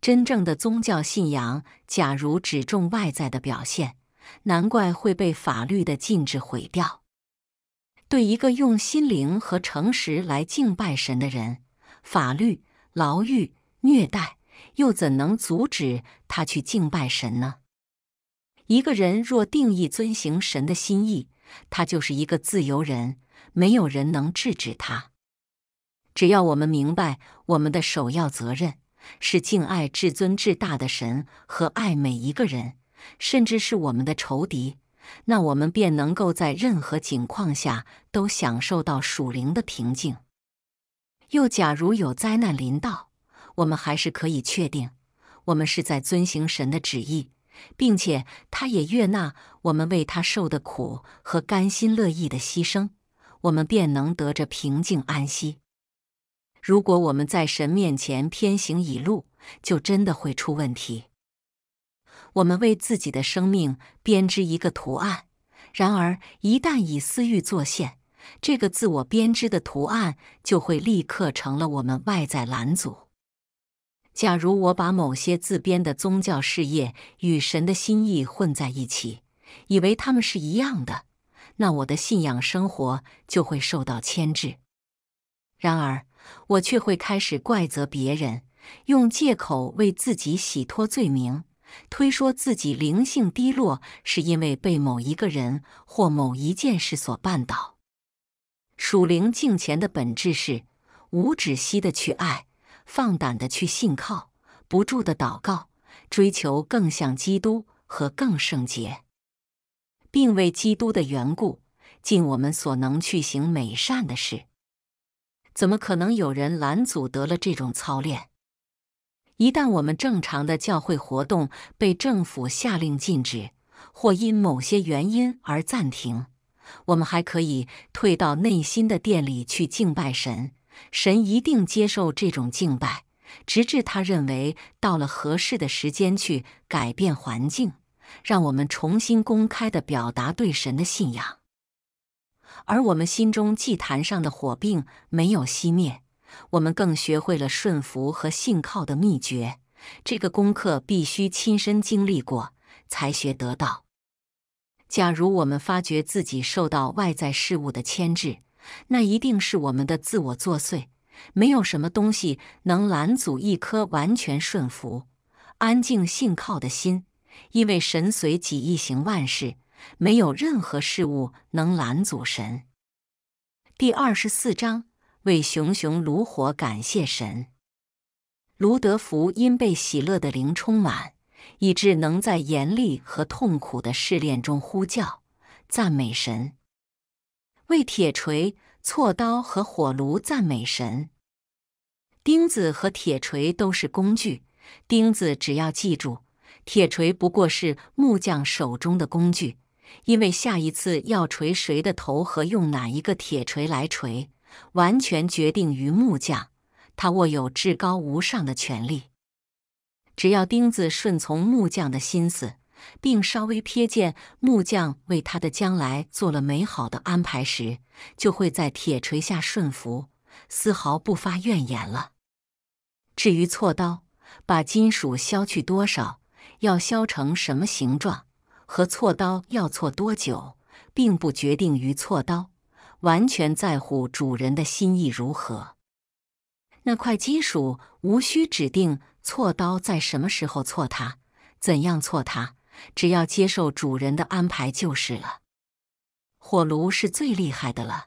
真正的宗教信仰，假如只重外在的表现。难怪会被法律的禁止毁掉。对一个用心灵和诚实来敬拜神的人，法律、牢狱、虐待又怎能阻止他去敬拜神呢？一个人若定义遵行神的心意，他就是一个自由人，没有人能制止他。只要我们明白，我们的首要责任是敬爱至尊至大的神和爱每一个人。甚至是我们的仇敌，那我们便能够在任何境况下都享受到属灵的平静。又假如有灾难临到，我们还是可以确定，我们是在遵行神的旨意，并且他也悦纳我们为他受的苦和甘心乐意的牺牲，我们便能得着平静安息。如果我们在神面前偏行以路，就真的会出问题。我们为自己的生命编织一个图案，然而一旦以私欲作线，这个自我编织的图案就会立刻成了我们外在拦阻。假如我把某些自编的宗教事业与神的心意混在一起，以为他们是一样的，那我的信仰生活就会受到牵制。然而，我却会开始怪责别人，用借口为自己洗脱罪名。推说自己灵性低落，是因为被某一个人或某一件事所绊倒。属灵敬虔的本质是无止息的去爱，放胆的去信靠，不住的祷告，追求更像基督和更圣洁，并为基督的缘故尽我们所能去行美善的事。怎么可能有人拦阻得了这种操练？一旦我们正常的教会活动被政府下令禁止，或因某些原因而暂停，我们还可以退到内心的殿里去敬拜神。神一定接受这种敬拜，直至他认为到了合适的时间去改变环境，让我们重新公开的表达对神的信仰。而我们心中祭坛上的火并没有熄灭。我们更学会了顺服和信靠的秘诀。这个功课必须亲身经历过才学得到。假如我们发觉自己受到外在事物的牵制，那一定是我们的自我作祟。没有什么东西能拦阻一颗完全顺服、安静信靠的心，因为神随己意行万事，没有任何事物能拦阻神。第二十四章。为熊熊炉火感谢神，卢德福因被喜乐的灵充满，以致能在严厉和痛苦的试炼中呼叫赞美神。为铁锤、锉刀和火炉赞美神。钉子和铁锤都是工具。钉子只要记住，铁锤不过是木匠手中的工具，因为下一次要锤谁的头和用哪一个铁锤来锤。完全决定于木匠，他握有至高无上的权力。只要钉子顺从木匠的心思，并稍微瞥见木匠为他的将来做了美好的安排时，就会在铁锤下顺服，丝毫不发怨言了。至于锉刀，把金属削去多少，要削成什么形状，和锉刀要锉多久，并不决定于锉刀。完全在乎主人的心意如何。那块金属无需指定锉刀在什么时候锉它，怎样锉它，只要接受主人的安排就是了。火炉是最厉害的了，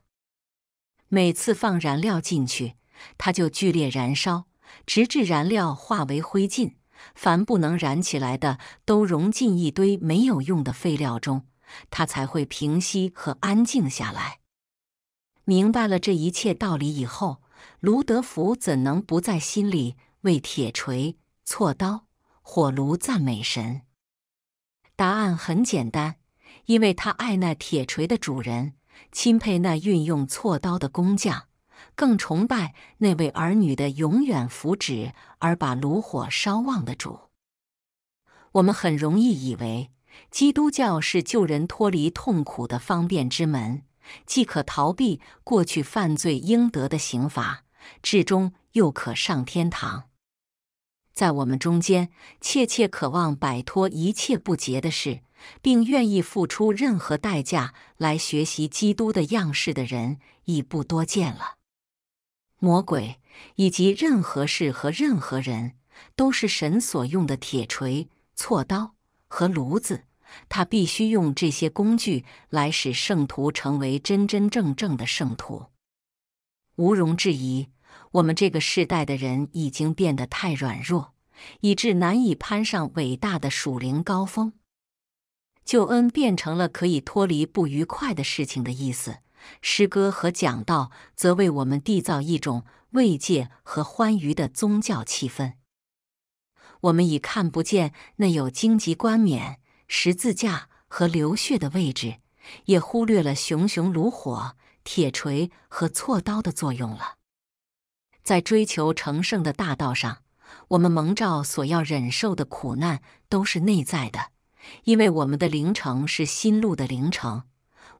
每次放燃料进去，它就剧烈燃烧，直至燃料化为灰烬。凡不能燃起来的，都融进一堆没有用的废料中，它才会平息和安静下来。明白了这一切道理以后，卢德福怎能不在心里为铁锤、锉刀、火炉赞美神？答案很简单，因为他爱那铁锤的主人，钦佩那运用锉刀的工匠，更崇拜那位儿女的永远福祉而把炉火烧旺的主。我们很容易以为，基督教是救人脱离痛苦的方便之门。即可逃避过去犯罪应得的刑罚，至终又可上天堂。在我们中间，切切渴望摆脱一切不洁的事，并愿意付出任何代价来学习基督的样式的人，已不多见了。魔鬼以及任何事和任何人，都是神所用的铁锤、锉刀和炉子。他必须用这些工具来使圣徒成为真真正正的圣徒。毋容置疑，我们这个世代的人已经变得太软弱，以致难以攀上伟大的属灵高峰。救恩变成了可以脱离不愉快的事情的意思。诗歌和讲道则为我们缔造一种慰藉和欢愉的宗教气氛。我们已看不见那有荆棘冠冕。十字架和流血的位置，也忽略了熊熊炉火、铁锤和锉刀的作用了。在追求成圣的大道上，我们蒙召所要忍受的苦难都是内在的，因为我们的灵城是心路的灵城。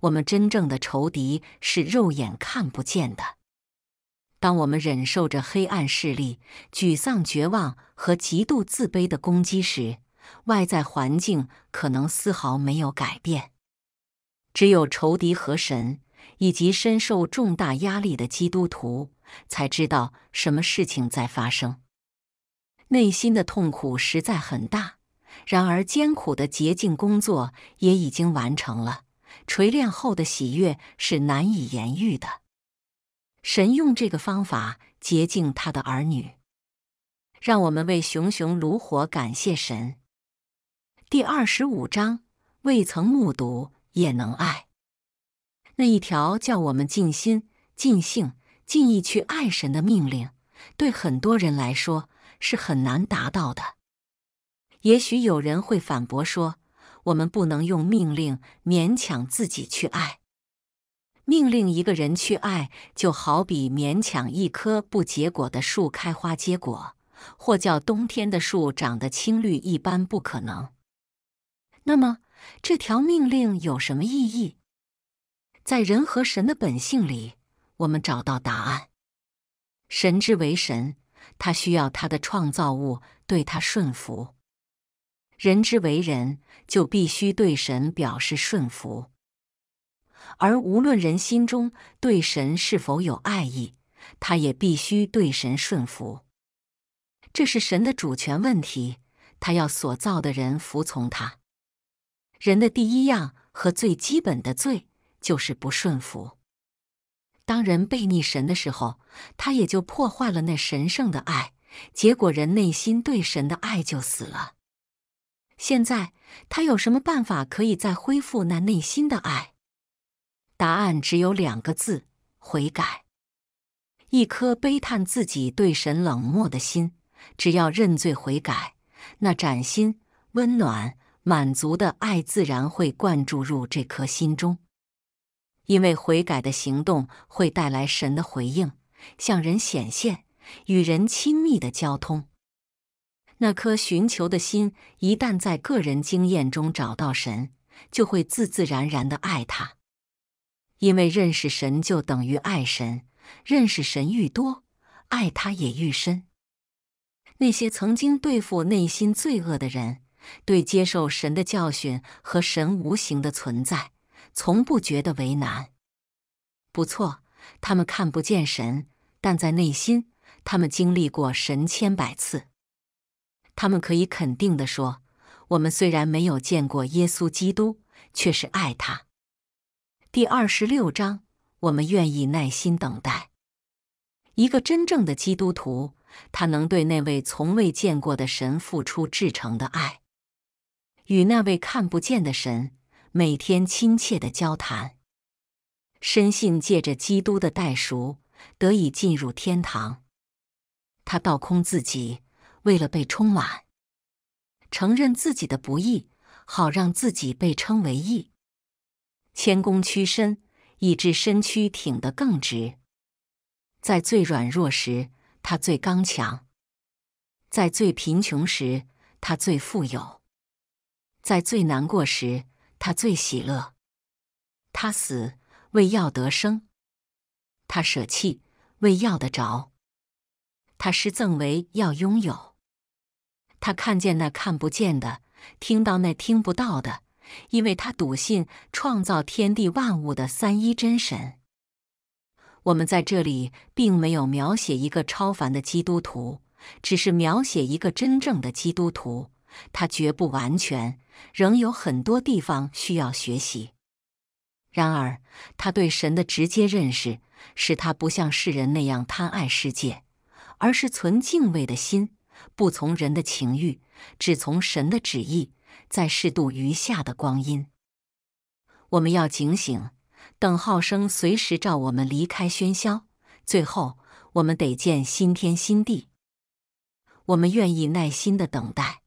我们真正的仇敌是肉眼看不见的。当我们忍受着黑暗势力、沮丧、绝望和极度自卑的攻击时，外在环境可能丝毫没有改变，只有仇敌和神以及深受重大压力的基督徒才知道什么事情在发生。内心的痛苦实在很大，然而艰苦的洁净工作也已经完成了。锤炼后的喜悦是难以言喻的。神用这个方法洁净他的儿女，让我们为熊熊炉火感谢神。第二十五章，未曾目睹也能爱。那一条叫我们尽心、尽性、尽意去爱神的命令，对很多人来说是很难达到的。也许有人会反驳说，我们不能用命令勉强自己去爱。命令一个人去爱，就好比勉强一棵不结果的树开花结果，或叫冬天的树长得青绿，一般不可能。那么，这条命令有什么意义？在人和神的本性里，我们找到答案。神之为神，他需要他的创造物对他顺服；人之为人，就必须对神表示顺服。而无论人心中对神是否有爱意，他也必须对神顺服。这是神的主权问题，他要所造的人服从他。人的第一样和最基本的罪就是不顺服。当人背逆神的时候，他也就破坏了那神圣的爱，结果人内心对神的爱就死了。现在他有什么办法可以再恢复那内心的爱？答案只有两个字：悔改。一颗悲叹自己对神冷漠的心，只要认罪悔改，那崭新温暖。满足的爱自然会灌注入这颗心中，因为悔改的行动会带来神的回应，向人显现与人亲密的交通。那颗寻求的心一旦在个人经验中找到神，就会自自然然的爱他，因为认识神就等于爱神，认识神愈多，爱他也愈深。那些曾经对付内心罪恶的人。对接受神的教训和神无形的存在，从不觉得为难。不错，他们看不见神，但在内心，他们经历过神千百次。他们可以肯定地说：我们虽然没有见过耶稣基督，却是爱他。第二十六章，我们愿意耐心等待。一个真正的基督徒，他能对那位从未见过的神付出至诚的爱。与那位看不见的神每天亲切的交谈，深信借着基督的代赎得以进入天堂。他倒空自己，为了被充满；承认自己的不义，好让自己被称为义；谦恭屈身，以致身躯挺得更直。在最软弱时，他最刚强；在最贫穷时，他最富有。在最难过时，他最喜乐；他死为要得生；他舍弃为要得着；他施赠为要拥有。他看见那看不见的，听到那听不到的，因为他笃信创造天地万物的三一真神。我们在这里并没有描写一个超凡的基督徒，只是描写一个真正的基督徒。他绝不完全，仍有很多地方需要学习。然而，他对神的直接认识，使他不像世人那样贪爱世界，而是存敬畏的心，不从人的情欲，只从神的旨意。在适度余下的光阴，我们要警醒，等号声随时召我们离开喧嚣。最后，我们得见新天新地。我们愿意耐心的等待。